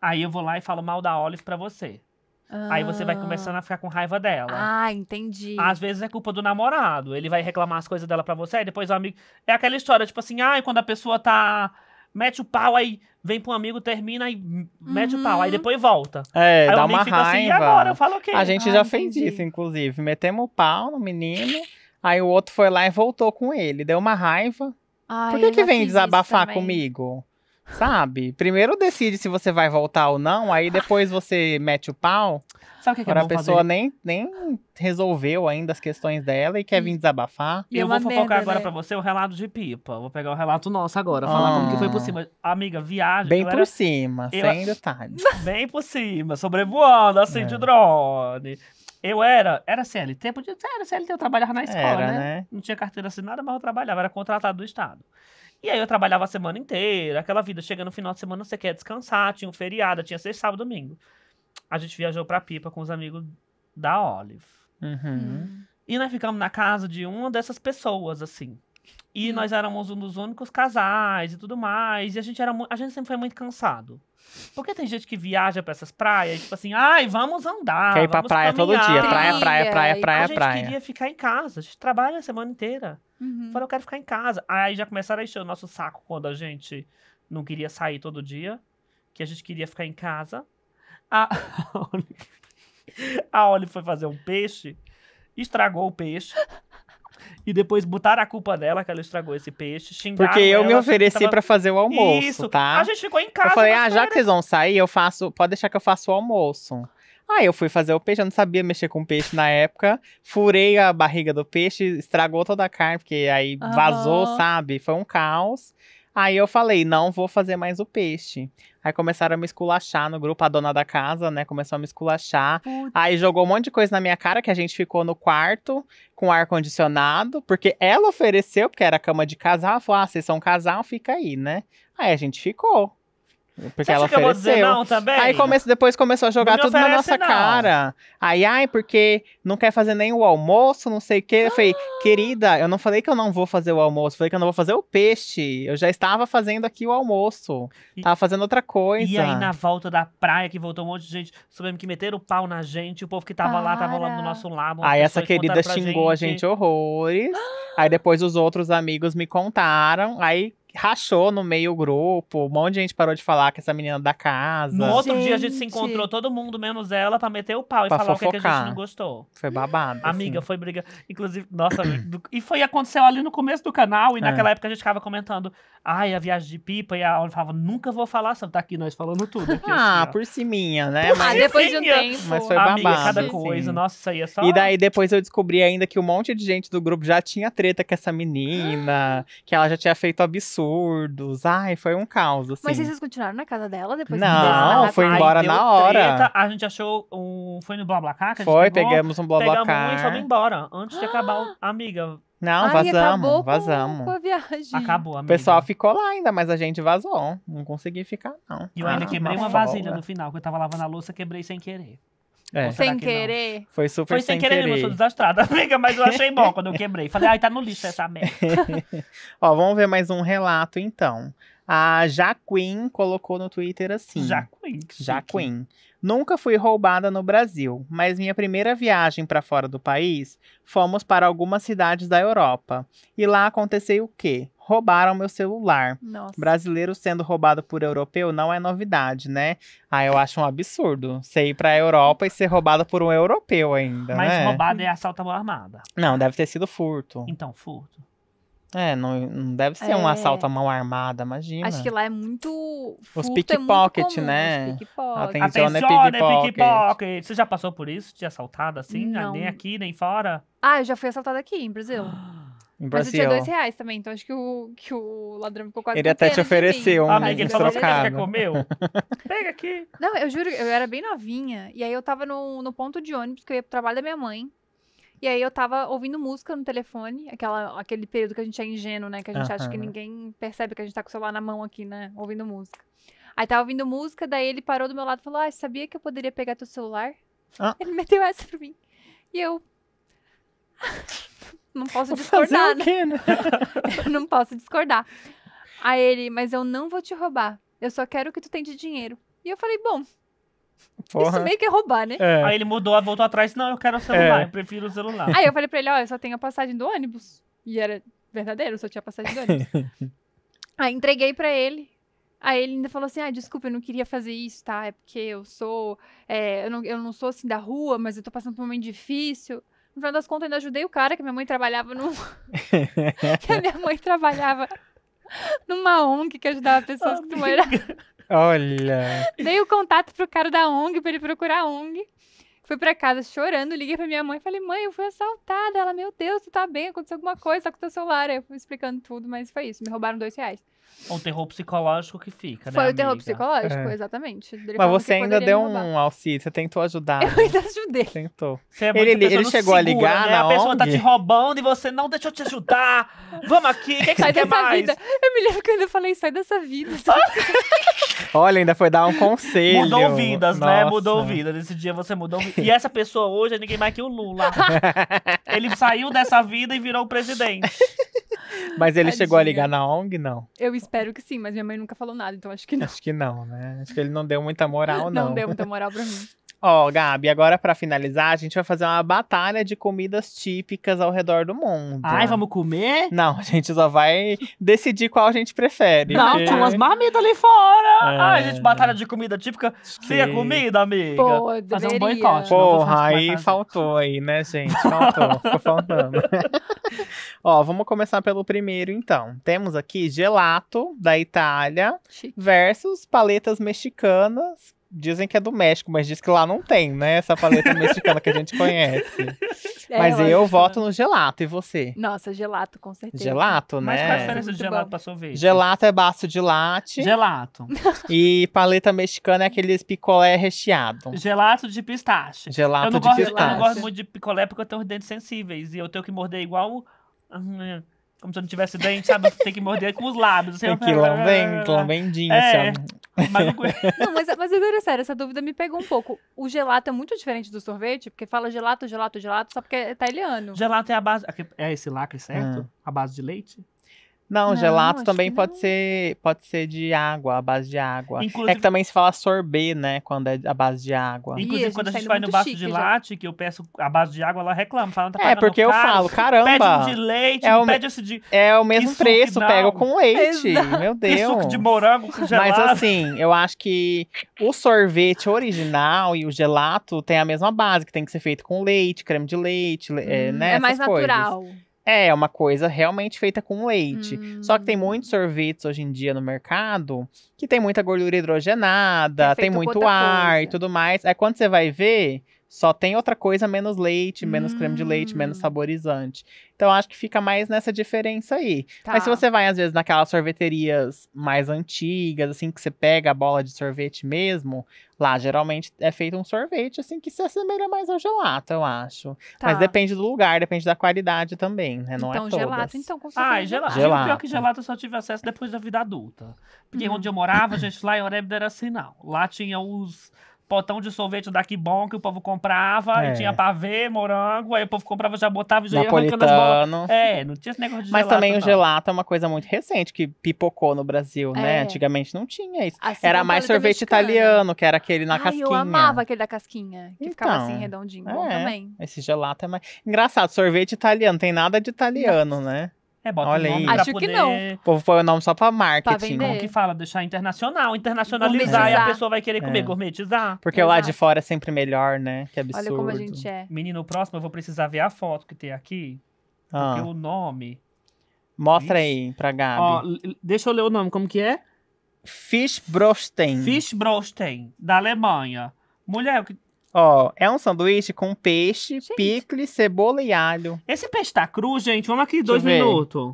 Aí eu vou lá e falo mal da Olive pra você. Ah. Aí você vai começando ah. a ficar com raiva dela. Ah, entendi. Às vezes é culpa do namorado. Ele vai reclamar as coisas dela pra você, e depois o amigo. É aquela história, tipo assim, ai, quando a pessoa tá mete o pau, aí vem pro amigo, termina, aí mete uhum. o pau, aí uhum. depois volta. É, aí dá uma raiva. Assim, e agora? Eu falo o quê? A gente ah, já entendi. fez isso, inclusive. Metemos o pau no menino, aí o outro foi lá e voltou com ele. Deu uma raiva. Ai, Por que, que vem desabafar comigo? Sabe? Primeiro decide se você vai voltar ou não, aí depois você mete o pau. Sabe o que, que é Para a pessoa fazer? nem, nem resolveu ainda as questões dela e quer vir desabafar. E eu é vou fofocar merda, agora né? para você o relato de pipa. Vou pegar o relato nosso agora, falar ah, como que foi por cima. Amiga, viagem. Bem galera, por cima, eu... sem detalhes. Bem por cima, sobrevoando, assim, é. de drone. Eu era, era CLT, podia, era CLT, eu trabalhava na escola, era, né? né? Não tinha carteira assinada, mas eu trabalhava, era contratado do Estado. E aí eu trabalhava a semana inteira, aquela vida. Chega no final de semana, você quer descansar, tinha um feriado, tinha sexta, sábado, domingo. A gente viajou pra Pipa com os amigos da Olive. Uhum. Hum. E nós ficamos na casa de uma dessas pessoas, assim. E uhum. nós éramos um dos únicos casais e tudo mais. E a gente, era a gente sempre foi muito cansado. Porque tem gente que viaja para essas praias, tipo assim, ai, vamos andar. Quer ir pra praia caminhar. todo dia. Praia, praia, praia, praia, praia. A gente praia. queria ficar em casa, a gente trabalha a semana inteira. Uhum. Falei, eu quero ficar em casa. Aí já começaram a encher o nosso saco quando a gente não queria sair todo dia, que a gente queria ficar em casa. A, a, Oli... foi fazer um peixe, estragou o peixe. E depois botaram a culpa dela que ela estragou esse peixe, xingaram Porque eu ela, me ofereci tava... para fazer o almoço, Isso. tá? A gente ficou em casa. Eu falei, ah, já que vocês vão sair, eu faço, pode deixar que eu faça o almoço. Aí eu fui fazer o peixe, eu não sabia mexer com peixe na época. Furei a barriga do peixe, estragou toda a carne, porque aí vazou, sabe? Foi um caos. Aí eu falei, não vou fazer mais o peixe. Aí começaram a me esculachar no grupo, a dona da casa, né? Começou a me esculachar. Puta. Aí jogou um monte de coisa na minha cara que a gente ficou no quarto com ar-condicionado, porque ela ofereceu, porque era cama de casal. Ela falou: ah, vocês são um casal, fica aí, né? Aí a gente ficou. Porque ela ofereceu. Que dizer não também? Aí começo, depois começou a jogar não tudo na nossa não. cara. Aí, ai, porque não quer fazer nem o almoço, não sei o quê. Eu falei, querida, eu não falei que eu não vou fazer o almoço, falei que eu não vou fazer o peixe. Eu já estava fazendo aqui o almoço. E, tava fazendo outra coisa. E aí, na volta da praia, que voltou um monte de gente, soubemos que meteram o pau na gente, o povo que tava Para. lá, tava lá do nosso lado. Aí essa querida xingou gente. a gente horrores. aí depois os outros amigos me contaram. Aí rachou no meio o grupo, um monte de gente parou de falar que essa menina é da casa. No outro gente. dia a gente se encontrou, todo mundo, menos ela, pra meter o pau pra e falar fofocar. o que, é que, a gente não gostou. Foi babado. Assim. Amiga, assim. foi briga. Inclusive, nossa, e foi aconteceu ali no começo do canal, e é. naquela época a gente ficava comentando, ai, a viagem de pipa, e a Olha falava, nunca vou falar, só tá aqui nós falando tudo. Aqui, ah, assim, por ciminha, né? Por mas depois de um tempo. Mas foi babado. Amiga, cada assim. coisa, sim. nossa, isso aí é só. E daí depois eu descobri ainda que um monte de gente do grupo já tinha treta com essa menina, que ela já tinha feito absurdo surdos. Ai, foi um caos, assim. Mas vocês continuaram na casa dela depois? Não, que foi embora na hora. Treta, a gente achou um... Foi no BlaBlaCar que a gente Foi, pegou, pegamos um BlaBlaCar. Pegamos um e fomos embora, antes de acabar amiga. Não, Ai, vazamos, vazamos. Foi com a viagem. Acabou, amiga. O pessoal ficou lá ainda, mas a gente vazou. Não consegui ficar, não. E eu ainda ah, quebrei uma, uma vasilha no final, que eu tava lavando a louça, quebrei sem querer. É. Sem que querer. Foi super Foi sem, sem querer, querer. Mesmo, eu sou desastrada, amiga, mas eu achei bom quando eu quebrei. Falei, ai, tá no lixo essa merda. Ó, vamos ver mais um relato então. A Jaquim colocou no Twitter assim. Jaquim. Jaquim. Nunca fui roubada no Brasil, mas minha primeira viagem para fora do país, fomos para algumas cidades da Europa. E lá aconteceu o quê? roubaram meu celular. Nossa. Brasileiro sendo roubado por europeu não é novidade, né? Ah, eu acho um absurdo você ir pra Europa e ser roubado por um europeu ainda. Mas né? roubado é assalto à mão armada. Não, deve ter sido furto. Então, furto. É, não, não deve ser é. um assalto à mão armada, imagina. Acho que lá é muito. Os é pickpocket, é né? Os pickpocket. Atenção, Atenção é pickpocket. pickpocket. Você já passou por isso, de assaltado assim? Ah, não. Nem aqui, nem fora? Ah, eu já fui assaltada aqui, em Brasil. Ah. Em Mas eu tinha dois reais também, então acho que o, que o ladrão ficou quase Ele até te ofereceu um ah, Amiga, ele então falou quer comer? Pega aqui. Não, eu juro, eu era bem novinha. E aí eu tava no, no ponto de ônibus, que eu ia pro trabalho da minha mãe. E aí eu tava ouvindo música no telefone, aquela, aquele período que a gente é ingênuo, né? Que a gente uhum. acha que ninguém percebe que a gente tá com o celular na mão aqui, né? Ouvindo música. Aí tava ouvindo música, daí ele parou do meu lado e falou, ah, sabia que eu poderia pegar teu celular? Ah. Ele meteu essa pra mim. E eu... não posso discordar. Fazer né? quê, né? não posso discordar. Aí ele, mas eu não vou te roubar. Eu só quero que tu tenha de dinheiro. E eu falei, bom. Porra. Isso meio que é roubar, né? É. Aí ele mudou, voltou atrás. Não, eu quero o celular, é. eu prefiro o celular. Aí eu falei pra ele, ó, eu só tenho a passagem do ônibus. E era verdadeiro, eu só tinha a passagem do ônibus. Aí entreguei pra ele. Aí ele ainda falou assim: ah, desculpa, eu não queria fazer isso, tá? É porque eu sou. É, eu, não, eu não sou assim da rua, mas eu tô passando por um momento difícil. No final das contas, ainda ajudei o cara que minha mãe trabalhava no. que a minha mãe trabalhava numa ONG que ajudava pessoas Amiga. que moravam. Ah, Olha. Dei o contato pro cara da ONG pra ele procurar a ONG. Fui pra casa chorando, liguei pra minha mãe e falei, mãe, eu fui assaltada. Ela, meu Deus, tu tá bem? Aconteceu alguma coisa, tá com teu celular. Aí eu fui explicando tudo, mas foi isso. Me roubaram dois reais. É um terror psicológico que fica, né? Foi o terror psicológico, é. exatamente. Ele Mas você ainda deu um auxílio, você tentou ajudar. Eu né? ainda ajudei. Tentou. É ele, ele chegou segura, a ligar né? na A pessoa tá ONG? tá te roubando e você não deixou te ajudar. Vamos aqui, o que, que, sai dessa vida. Eu me lembro que eu ainda falei, sai dessa vida. Olha, ainda foi dar um conselho. Mudou vidas, né? Nossa. né? Mudou vida. Nesse dia você mudou vida. E essa pessoa hoje é ninguém mais que o Lula. ele saiu dessa vida e virou o presidente. Mas ele Tadinha. chegou a ligar na ONG, não? Eu espero que sim, mas minha mãe nunca falou nada, então acho que não. Acho que não, né? Acho que ele não deu muita moral, não. Não deu muita moral pra mim. Ó, oh, Gabi, agora para finalizar, a gente vai fazer uma batalha de comidas típicas ao redor do mundo. Ai, vamos comer? Não, a gente só vai decidir qual a gente prefere. Não, porque... tem umas marmitas ali fora. É... Ai, gente, batalha de comida típica que... sem a comida, amiga. Pô, fazer um boicote. Porra, aí faltou aí, né, gente? Faltou, ficou faltando. Ó, vamos começar pelo pelo primeiro, então. Temos aqui gelato da Itália Chique. versus paletas mexicanas. Dizem que é do México, mas diz que lá não tem, né? Essa paleta mexicana que a gente conhece. É, mas eu, eu voto no gelato, e você? Nossa, gelato, com certeza. Gelato, né? Mas qual a diferença do gelato bom. pra sorvete? Gelato é baço de latte. Gelato. E paleta mexicana é aqueles picolé recheado. Gelato de pistache. Gelato de gosto, pistache. Eu não gosto muito de picolé porque eu tenho os dentes sensíveis. E eu tenho que morder igual... Hum, como se eu não tivesse dente, sabe? Tem que morder com os lábios. Assim, Tem que lamber, lambendinho, é, assim, Mas não... mas, mas agora, é sério, essa dúvida me pegou um pouco. O gelato é muito diferente do sorvete? Porque fala gelato, gelato, gelato, só porque é italiano. Gelato é a base... É, é esse lacre, certo? Ah. A base de leite? Não, não gelato também pode ser pode ser de água, a é né, é base de água. Inclusive, é que também se fala sorber, né, quando é a base de água. Inclusive, quando a gente, vai no baço de latte, que eu peço a base de água, ela reclama, fala, não tá É, porque caro, eu falo, caramba. Pede um de leite, é o, pede esse de É o mesmo preço, pega com leite. Exato. Meu Deus. Que suco de morango com gelado. Mas assim, eu acho que o sorvete original e o gelato tem a mesma base, que tem que ser feito com leite, creme de leite, hum, é, né, É mais natural. Coisas. É, é, uma coisa realmente feita com leite. Hum. Só que tem hum. muitos sorvetes hoje em dia no mercado que tem muita gordura hidrogenada, é tem muito ar coisa. e tudo mais. É quando você vai ver, só tem outra coisa menos leite, menos hum. creme de leite, menos hum. saborizante. Então acho que fica mais nessa diferença aí. Tá. Mas se você vai às vezes naquelas sorveterias mais antigas, assim que você pega a bola de sorvete mesmo, lá geralmente é feito um sorvete assim que se assemelha mais ao gelato, eu acho. Tá. Mas depende do lugar, depende da qualidade também, né? Não é então, é todas. gelato, então com ah, certeza. Ah, gelato. gelato. Pior é que gelato eu só tive acesso depois da vida adulta. Porque hum. onde eu hum. morava, gente, lá em Oreb era assim não. Lá tinha os potão de sorvete daqui bom que o povo comprava, é. e tinha pavê, morango, aí o povo comprava, já botava e já ia arrancando as bolas. É, não tinha esse negócio de Mas gelato, também o não. gelato é uma coisa muito recente, que pipocou no Brasil, né? é. né? Antigamente não tinha isso. Assim, era mais sorvete italiano, que era aquele na Ai, casquinha. eu amava aquele da casquinha, que então, ficava assim, redondinho, é, bom também. Esse gelato é mais... Engraçado, sorvete italiano, tem nada de italiano, né? É, bota Olha o nome aí. pra Acho poder... que não. O povo põe o nome só pra marketing. Pra Como que fala? Deixar internacional, internacionalizar e a pessoa vai querer comer, é. gourmetizar. Porque Exato. lá de fora é sempre melhor, né? Que absurdo. Olha como a gente é. Menino, o próximo eu vou precisar ver a foto que tem aqui. Ah. Porque o nome... Mostra Ixi. aí pra Gabi. Ó, deixa eu ler o nome, como que é? Fischbrosten. Fischbrosten, da Alemanha. Mulher, o que, Ó, é um sanduíche com peixe, gente. picle, cebola e alho. Esse peixe tá cru, gente? Vamos aqui, dois minutos.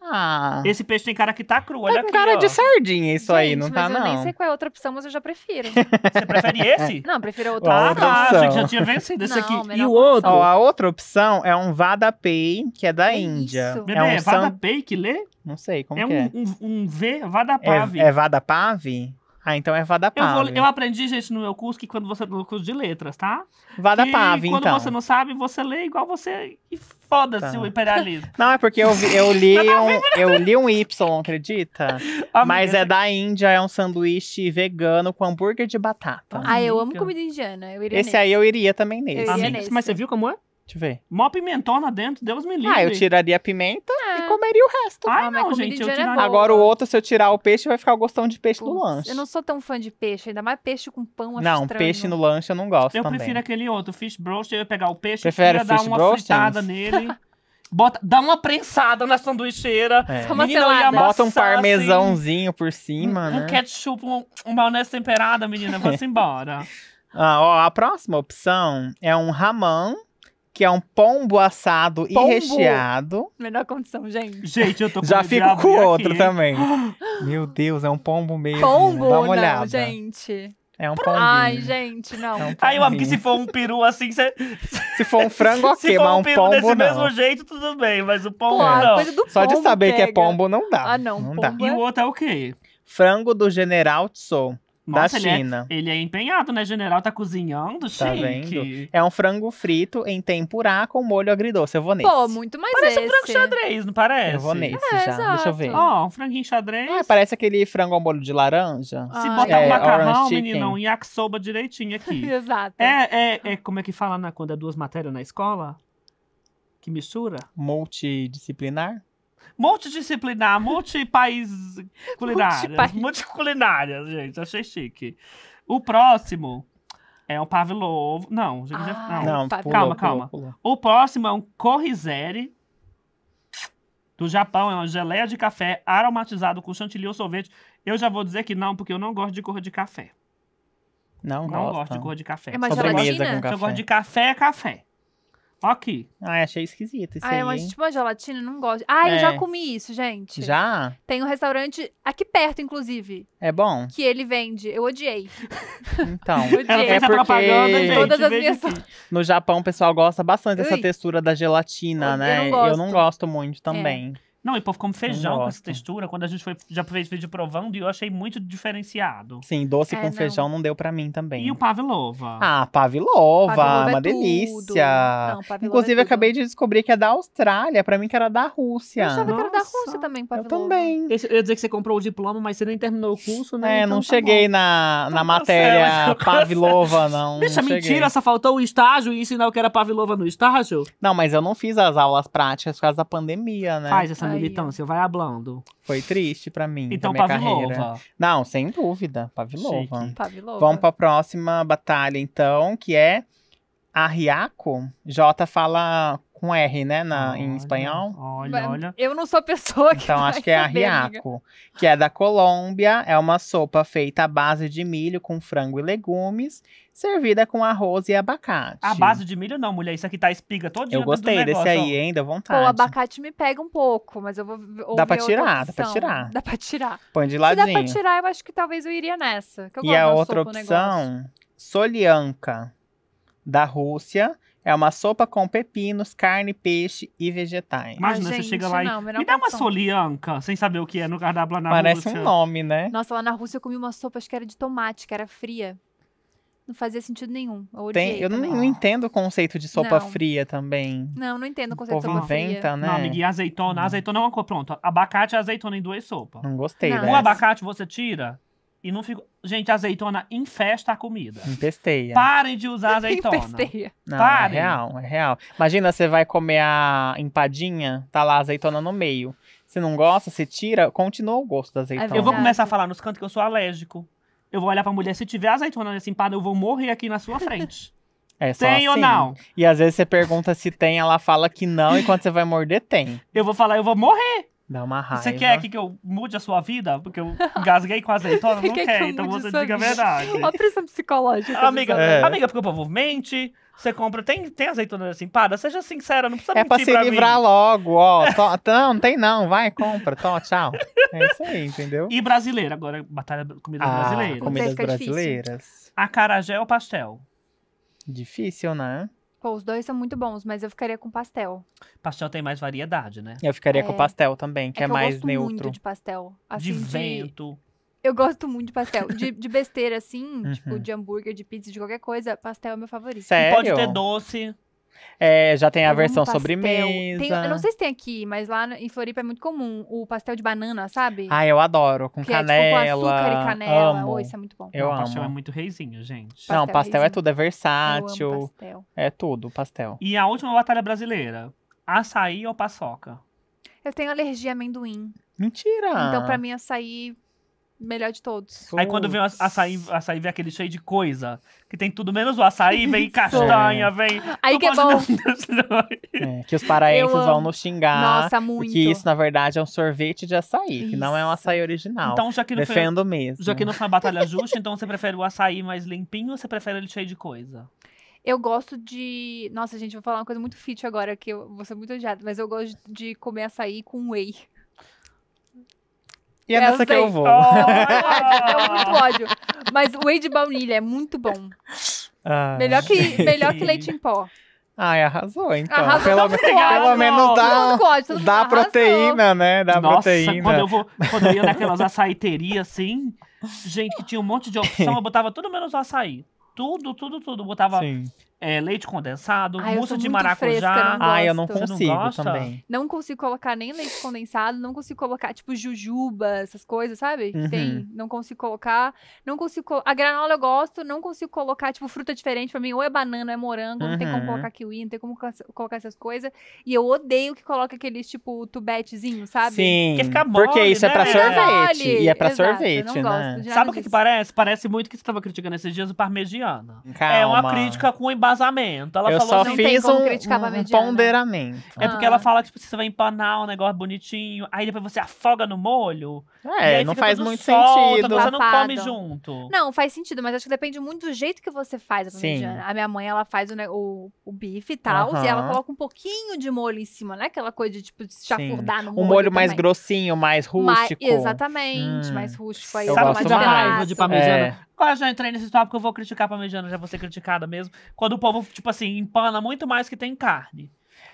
Ah. Esse peixe tem cara que tá cru, tá olha tá com aqui, cara ó. de sardinha isso gente, aí, não tá eu não. eu nem sei qual é a outra opção, mas eu já prefiro. Você prefere esse? Não, prefiro outro ah, outra, outra tá, ah, opção. Ah, achei que já tinha vencido esse não, aqui. E o outro? Ó, a outra opção é um Vadapay, que é da que Índia. Isso? Bebê, é, um é Vadapay que lê? Não sei, como é? É um, um, um V, Vadapave. É, é Vadapave? Ah, então é vada Eu, eu, aprendi, gente, no meu curso que quando você. No curso de letras, tá? Vada Pav, então. Quando você não sabe, você lê igual você. E foda-se tá. o imperialismo. Não, é porque eu, eu, li um, eu li um Y, acredita? Amiga, Mas é da Índia, é um sanduíche vegano com hambúrguer de batata. Ah, eu amo comida indiana. Eu iria Esse nesse. aí eu iria também nesse. nesse. Mas você viu como é? Deixa eu ver. Mó pimentona dentro, Deus me livre. Ah, eu tiraria a pimenta e é. comeria o resto. ah, não, gente, eu é tiraria... Agora o outro, se eu tirar o peixe, vai ficar o gostão de peixe Puts, lanche. Eu não sou tão fã de peixe, ainda mais peixe com pão, assim. Não, estranho. peixe no lanche eu não gosto eu também. prefiro aquele outro, fish broast, eu ia pegar o peixe, e ia dar uma broast, fritada nele. Bota, dá uma prensada na sanduicheira. É. Menina, eu ia amassar, Bota um assim. parmesãozinho assim, por cima, um, né? Um ketchup, um, um maionese temperada, menina. Vamos embora. Ah, ó, a próxima opção é um ramão que é um pombo assado pombo. e recheado. Melhor condição, gente. Gente, eu tô com Já fico com outro aqui. também. Meu Deus, é um pombo mesmo. Pombo, né? Dá uma olhada. Não, gente. É um pombinho. Ai, gente, não. É um Ai, eu amo que se for um peru assim, você... Se for um frango, ok, mas um, um peru pombo desse não. mesmo jeito, tudo bem, mas o pombo Pô, ah, não. Pombo Só de saber pega. que é pombo não dá. Ah, não, não dá. É... E o outro é o quê? Frango do General Tso. Nossa, da China. Ele é, ele é, empenhado, né? General tá cozinhando, tá Vendo? É um frango frito em tempurá com molho agridoce. Eu vou nesse. Pô, muito mais Parece esse. um frango xadrez, não parece? Eu vou nesse é, já. Exato. Deixa eu ver. Ó, oh, um franguinho xadrez. É, parece aquele frango ao molho de laranja. Ah, Se botar é, um macarrão, meninão, um yakisoba direitinho aqui. exato. É, é, é, como é que fala na, quando é duas matérias na escola? Que mistura? Multidisciplinar? multidisciplinar, multipaís culinárias. Multiculinária, gente. Achei chique. O próximo é um pavlov. Não, gente, ah, não. não pulou, calma, calma. Pulou, pulou. O próximo é um corrisere do Japão. É uma geleia de café aromatizado com chantilly ou sorvete. Eu já vou dizer que não, porque eu não gosto de cor de café. Não, não gosto de cor de café. É uma gelatina? Com café. Se eu gosto de café, é café. Aqui. Ah, achei esquisito isso ah, aí. Ah, mas tipo uma gelatina, não gosto. Ah, é. eu já é. comi isso, gente. Já? Tem um restaurante aqui perto, inclusive. É bom? Que ele vende. Eu odiei. Então. odiei. Ela fez é porque propaganda, gente, todas as minhas... No Japão, o pessoal gosta bastante Ui. dessa textura da gelatina, eu, né? Eu não gosto, eu não gosto muito é. também. É. Não, e pô, ficou é feijão com essa textura. Quando a gente foi, já fez vídeo provando e eu achei muito diferenciado. Sim, doce é, com não. feijão não deu para mim também. E o pavlova. Ah, pavlova, pavlova é uma é delícia. Não, é Inclusive, é acabei de descobrir que é da Austrália. para mim que era da Rússia. Eu achava Nossa. que era da Rússia também, pavlova. Eu também. Esse, eu ia dizer que você comprou o diploma, mas você nem terminou o curso, né? É, então, não tá cheguei bom. na, na matéria pavlova, não. Deixa não mentira, só faltou o estágio e ensinar o que era pavlova no estágio? Não, mas eu não fiz as aulas práticas por causa da pandemia, né? Faz essa então, você vai ablando. Foi triste pra mim. Então, pra minha Pavlova. Carreira. Não, sem dúvida. Pavlova. Chique. Pavlova. Vamos pra próxima batalha, então, que é Arriaco. J fala com R, né, na, olha, em espanhol. Olha, olha. Eu não sou pessoa que. Então, acho que é arriaco, que é da Colômbia. É uma sopa feita à base de milho com frango e legumes servida com arroz e abacate. A base de milho não, mulher. Isso aqui tá espiga todo dia. Eu gostei desse aí, hein? Dá vontade. Pô, o abacate me pega um pouco, mas eu vou. Dá pra tirar, dá pra tirar. Dá pra tirar. Põe de ladinho. Se dá pra tirar, eu acho que talvez eu iria nessa. e a outra opção, solianka, da Rússia. É uma sopa com pepinos, carne, peixe e vegetais. Imagina, gente, você chega lá não, e me dá uma solianca, sem saber o que é no cardápio lá na Parece Rússia. Parece um nome, né? Nossa, lá na Rússia eu comi uma sopa, acho que era de tomate, que era fria. Não fazia sentido nenhum. Eu, Tem, eu não, não, ah. entendo o conceito de sopa não. fria também. Não, não entendo o conceito o povo de sopa inventa, fria. Né? Não, amiguinha, azeitona? Hum. Azeitona é uma coisa. Pronto, abacate e azeitona em duas sopas. Não gostei, né? Um abacate você tira e não fica. Gente, azeitona infesta a comida. Empesteia. Parem de usar azeitona. Empesteia. Não, é Parem. É real, é real. Imagina, você vai comer a empadinha, tá lá a azeitona no meio. você não gosta, você tira, continua o gosto da é azeitona. É eu vou começar a falar nos cantos que eu sou alérgico. Eu vou olhar pra mulher, se tiver azeitona nessa empada, eu vou morrer aqui na sua frente. É só tem assim. ou não? E às vezes você pergunta se tem, ela fala que não, e quando você vai morder, tem. Eu vou falar, eu vou morrer. Dá uma raiva. Você quer que eu mude a sua vida? Porque eu gasguei com azeitona, não quer, quer que então você diga vida? a verdade. Uma pressão psicológica. Amiga, é. amiga, porque o povo mente, você compra, tem, tem azeitona simpada, seja sincera, não precisa é mentir pra É pra se livrar logo, ó. Então, não, não tem não, vai, compra, tó, tchau. É isso aí, entendeu? E brasileira, agora, batalha comida ah, brasileira. comidas é brasileiras. Comidas brasileiras. Acarajé ou pastel? Difícil, né? Pô, os dois são muito bons, mas eu ficaria com pastel. Pastel tem mais variedade, né? Eu ficaria é... com pastel também, que é, é que mais eu gosto neutro. Muito de pastel. Assim, de vento. De... Eu gosto muito de pastel. De, de besteira, assim, tipo, uhum. tipo de hambúrguer, de pizza, de qualquer coisa, pastel é meu favorito. Sério? Pode ter doce. É, já tem a versão sobremesa. Tem, eu não sei se tem aqui, mas lá em Floripa é muito comum o pastel de banana, sabe? Ah, eu adoro. Com que canela. É, tipo, com açúcar e canela. Amo. Oh, isso é muito bom. Eu não, amo. pastel é muito reizinho, gente. Pastel não, pastel é é reizinho. é tudo. É versátil. pastel. É tudo, pastel. E a última batalha brasileira: açaí ou paçoca? Eu tenho alergia a amendoim. Mentira! Então, pra mim, açaí melhor de todos. Aí quando vem o açaí, açaí vem aquele cheio de coisa. Que tem tudo menos o açaí, vem castanha, é. vem. Aí não que é bom. é, que os paraenses vão nos xingar. Nossa, muito. Que isso, na verdade, é um sorvete de açaí, isso. que não é um açaí original. Então, já que não Defendo foi, mesmo. Já que não foi uma batalha justa, então você prefere o açaí mais limpinho ou você prefere ele cheio de coisa? Eu gosto de. Nossa, gente, vou falar uma coisa muito fit agora, que eu vou ser muito odiada, mas eu gosto de comer açaí com whey. E é nessa que eu vou. Oh, muito ódio. Mas o whey de baunilha é muito bom. Ai. Melhor que, melhor que leite em pó. Ai, arrasou, então. Arrasou, pelo, me... pelo menos dá, dá proteína, né? Dá Nossa, proteína. Quando eu, vou, quando eu ia naquelas açaiterias assim, gente, que tinha um monte de opção, eu botava tudo menos o açaí. Tudo, tudo, tudo. Botava Sim é, leite condensado, Ai, mousse de maracujá. Fresca, não Ai, eu não consigo não também. Não consigo colocar nem leite condensado, não consigo colocar, tipo, jujuba, essas coisas, sabe? Uhum. Tem. Não consigo colocar. Não consigo. A granola eu gosto, não consigo colocar, tipo, fruta diferente pra mim. Ou é banana, ou é morango, uhum. não tem como uhum. colocar kiwi, não tem como colocar essas coisas. E eu odeio que coloca aqueles, tipo, tubetezinho, sabe? Sim. Que fica mole, porque isso né? é pra né? sorvete. É e é pra Exato, sorvete, não né? Gosto sabe o que, que, parece? Parece muito que você tava criticando esses dias o parmegiana. Calma. É uma crítica com embate embasamento. Ela eu falou só fez assim, fiz um, um ponderamento. É ah. porque ela fala que tipo, você vai empanar um negócio bonitinho, aí depois você afoga no molho. É, não faz muito sentido. Você não come junto. Não, faz sentido, mas acho que depende muito do jeito que você faz a parmegiana. A minha mãe, ela faz o, o, o bife e tal, e ela coloca um pouquinho de molho em cima, né aquela coisa de, tipo, de chafurdar Sim. no molho. Um molho também. mais grossinho, mais rústico. exatamente, hum. mais rústico. Aí eu Sabe gosto mais. de parmegiana? É. Quando eu já entrei nesse tópico, eu vou criticar a parmegiana, já vou ser criticada mesmo. Quando o povo, tipo assim, empana muito mais que tem carne.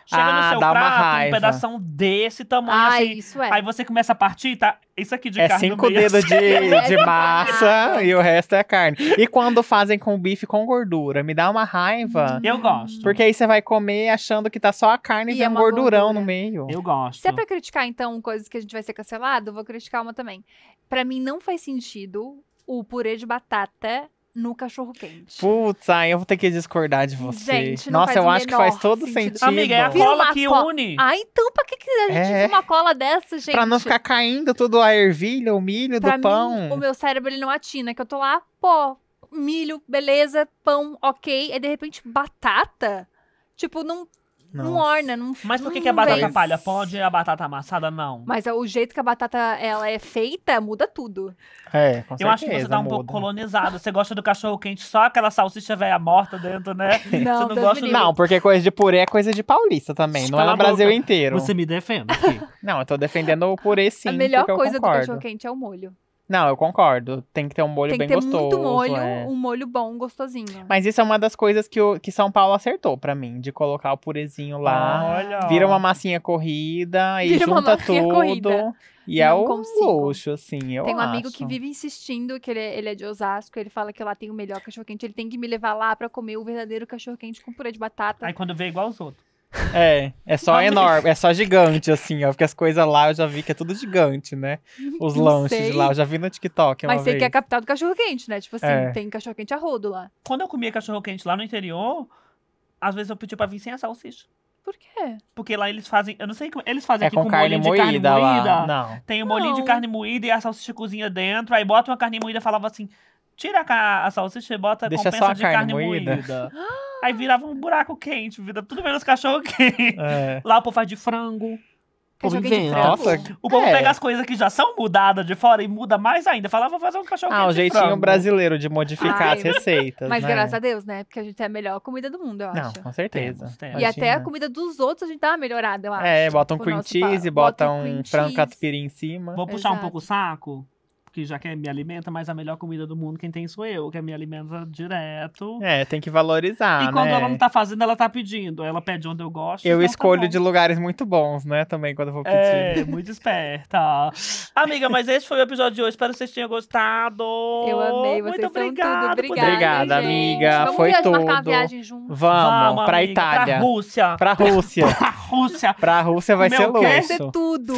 Chega ah, no seu prato, um pedaço desse tamanho, ah, assim. Isso é. Aí você começa a partir, tá? Isso aqui de é carne. Cinco dedos de, assim. é de massa e o resto é carne. E quando fazem com bife com gordura, me dá uma raiva. Uhum. Eu gosto. Porque aí você vai comer achando que tá só a carne e, vem é um gordurão gordura. no meio. Eu gosto. Se é pra criticar, então, coisas que a gente vai ser cancelado, vou criticar uma também. Pra mim não faz sentido o purê de batata no cachorro quente. Putz, ai, eu vou ter que discordar de você. Gente, Nossa, eu acho que faz todo sentido. sentido. Amiga, é a cola que co... une. Ah, então pra que, que a gente é. uma cola dessa, gente? Pra não ficar caindo tudo a ervilha, o milho pra do mim, pão. O meu cérebro ele não atina, que eu tô lá, pô, milho, beleza, pão, ok. E de repente, batata. Tipo, não não, não orna, não Mas por que, que a batata vem. palha pode e a batata amassada não? Mas o jeito que a batata ela é feita muda tudo. É, com certeza, Eu acho que você tá um muda. pouco colonizado. Você gosta do cachorro quente só aquela salsicha velha morta dentro, né? Não, você não gosta do... Não, porque coisa de purê é coisa de paulista também, Escala não é no Brasil inteiro. Você me defende aqui. Não, eu tô defendendo o purê sim. A melhor coisa do cachorro quente é o molho. Não, eu concordo. Tem que ter um molho bem gostoso. Tem que ter gostoso, muito molho, é. um molho bom, gostosinho. Mas isso é uma das coisas que, o, que São Paulo acertou para mim, de colocar o purezinho lá, Olha. vira uma massinha corrida e vira junta tudo. Corrida. E é não é o luxo, assim, eu Tem um acho. amigo que vive insistindo que ele é, ele é de Osasco, ele fala que lá tem o melhor cachorro-quente, ele tem que me levar lá para comer o verdadeiro cachorro-quente com purê de batata. Aí quando vê é igual os outros. É, é só enorme, é só gigante, assim, ó. Porque as coisas lá eu já vi que é tudo gigante, né? Os lanches de lá, eu já vi no TikTok. Mas sei vez. que é a capital do cachorro-quente, né? Tipo assim, é. tem cachorro-quente a rodo lá. Quando eu comia cachorro-quente lá no interior, às vezes eu pedi pra vir sem a salsicha. Por quê? Porque lá eles fazem. Eu não sei como. Eles fazem é aqui com, com carne, molinho moída Com carne moída. Lá. Não. Tem um não. molinho de carne moída e a salsicha cozinha dentro. Aí bota uma carne moída e falava assim: Tira a, a salsicha e bota Deixa compensa só a de carne, carne moída. moída. Aí virava um buraco quente, vida tudo menos cachorro quente. É. Lá o povo faz de frango. Povo Nossa. O povo é. pega as coisas que já são mudadas de fora e muda mais ainda. Fala, vou fazer um cachorro ah, quente. Ah, o jeitinho frango. brasileiro de modificar Ai, as receitas. Mas né? graças a Deus, né? Porque a gente é a melhor comida do mundo, eu acho. Não, com certeza. Temos, temos. E até a comida dos outros a gente dá uma melhorada, eu é, acho. É, bota um tipo, cream cheese, bota, bota um, um frango catupiry em cima. Vou puxar Exato. um pouco o saco porque já que me alimenta, mas a melhor comida do mundo quem tem sou eu, que me alimenta direto. É, tem que valorizar, E quando né? ela não tá fazendo, ela tá pedindo. Ela pede onde eu gosto. Eu tá escolho tá de lugares muito bons, né, também, quando eu vou pedir. É, muito esperta. Amiga, mas esse foi o episódio de hoje. Espero que vocês tenham gostado. Eu amei, vocês Muito Obrigada, obrigada amiga. Vamos foi tudo. Vamos marcar uma viagem juntos. Vamos, Vamos pra amiga, Itália. Pra Rússia. Pra Rússia. pra Rússia. pra Rússia vai Meu, ser louco. Vai ser tudo.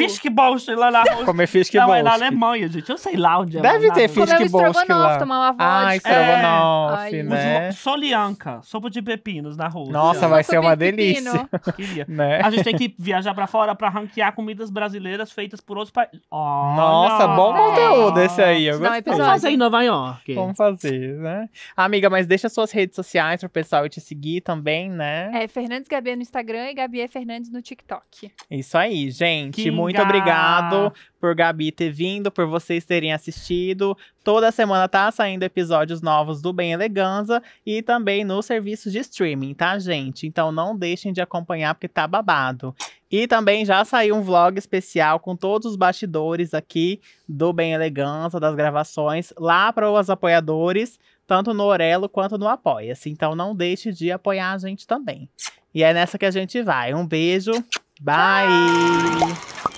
lá na Rússia. Comer fischball. Não, é na Alemanha, gente. Eu sei lá. Laudia. Deve ter Fiskibosque lá. Tomar uma vodka. Ah, estrogonofe, é. né? Solianca, sopa de pepinos na rua. Nossa, vai ser uma delícia. né? A gente tem que viajar pra fora pra ranquear comidas brasileiras feitas por outros países. Oh, Nossa, bom conteúdo esse aí. Eu gostei. Vamos fazer em Nova York. Vamos fazer, né? Amiga, mas deixa suas redes sociais pro pessoal te seguir também, né? É, Fernandes Gabi no Instagram e Gabi Fernandes no TikTok. Isso aí, gente. Kinga. Muito obrigado por Gabi ter vindo, por vocês terem assistido. Toda semana tá saindo episódios novos do Bem Eleganza e também nos serviços de streaming, tá, gente? Então não deixem de acompanhar porque tá babado. E também já saiu um vlog especial com todos os bastidores aqui do Bem Eleganza, das gravações, lá para os apoiadores, tanto no Orelo quanto no Apoia-se. Então não deixe de apoiar a gente também. E é nessa que a gente vai. Um beijo. Bye!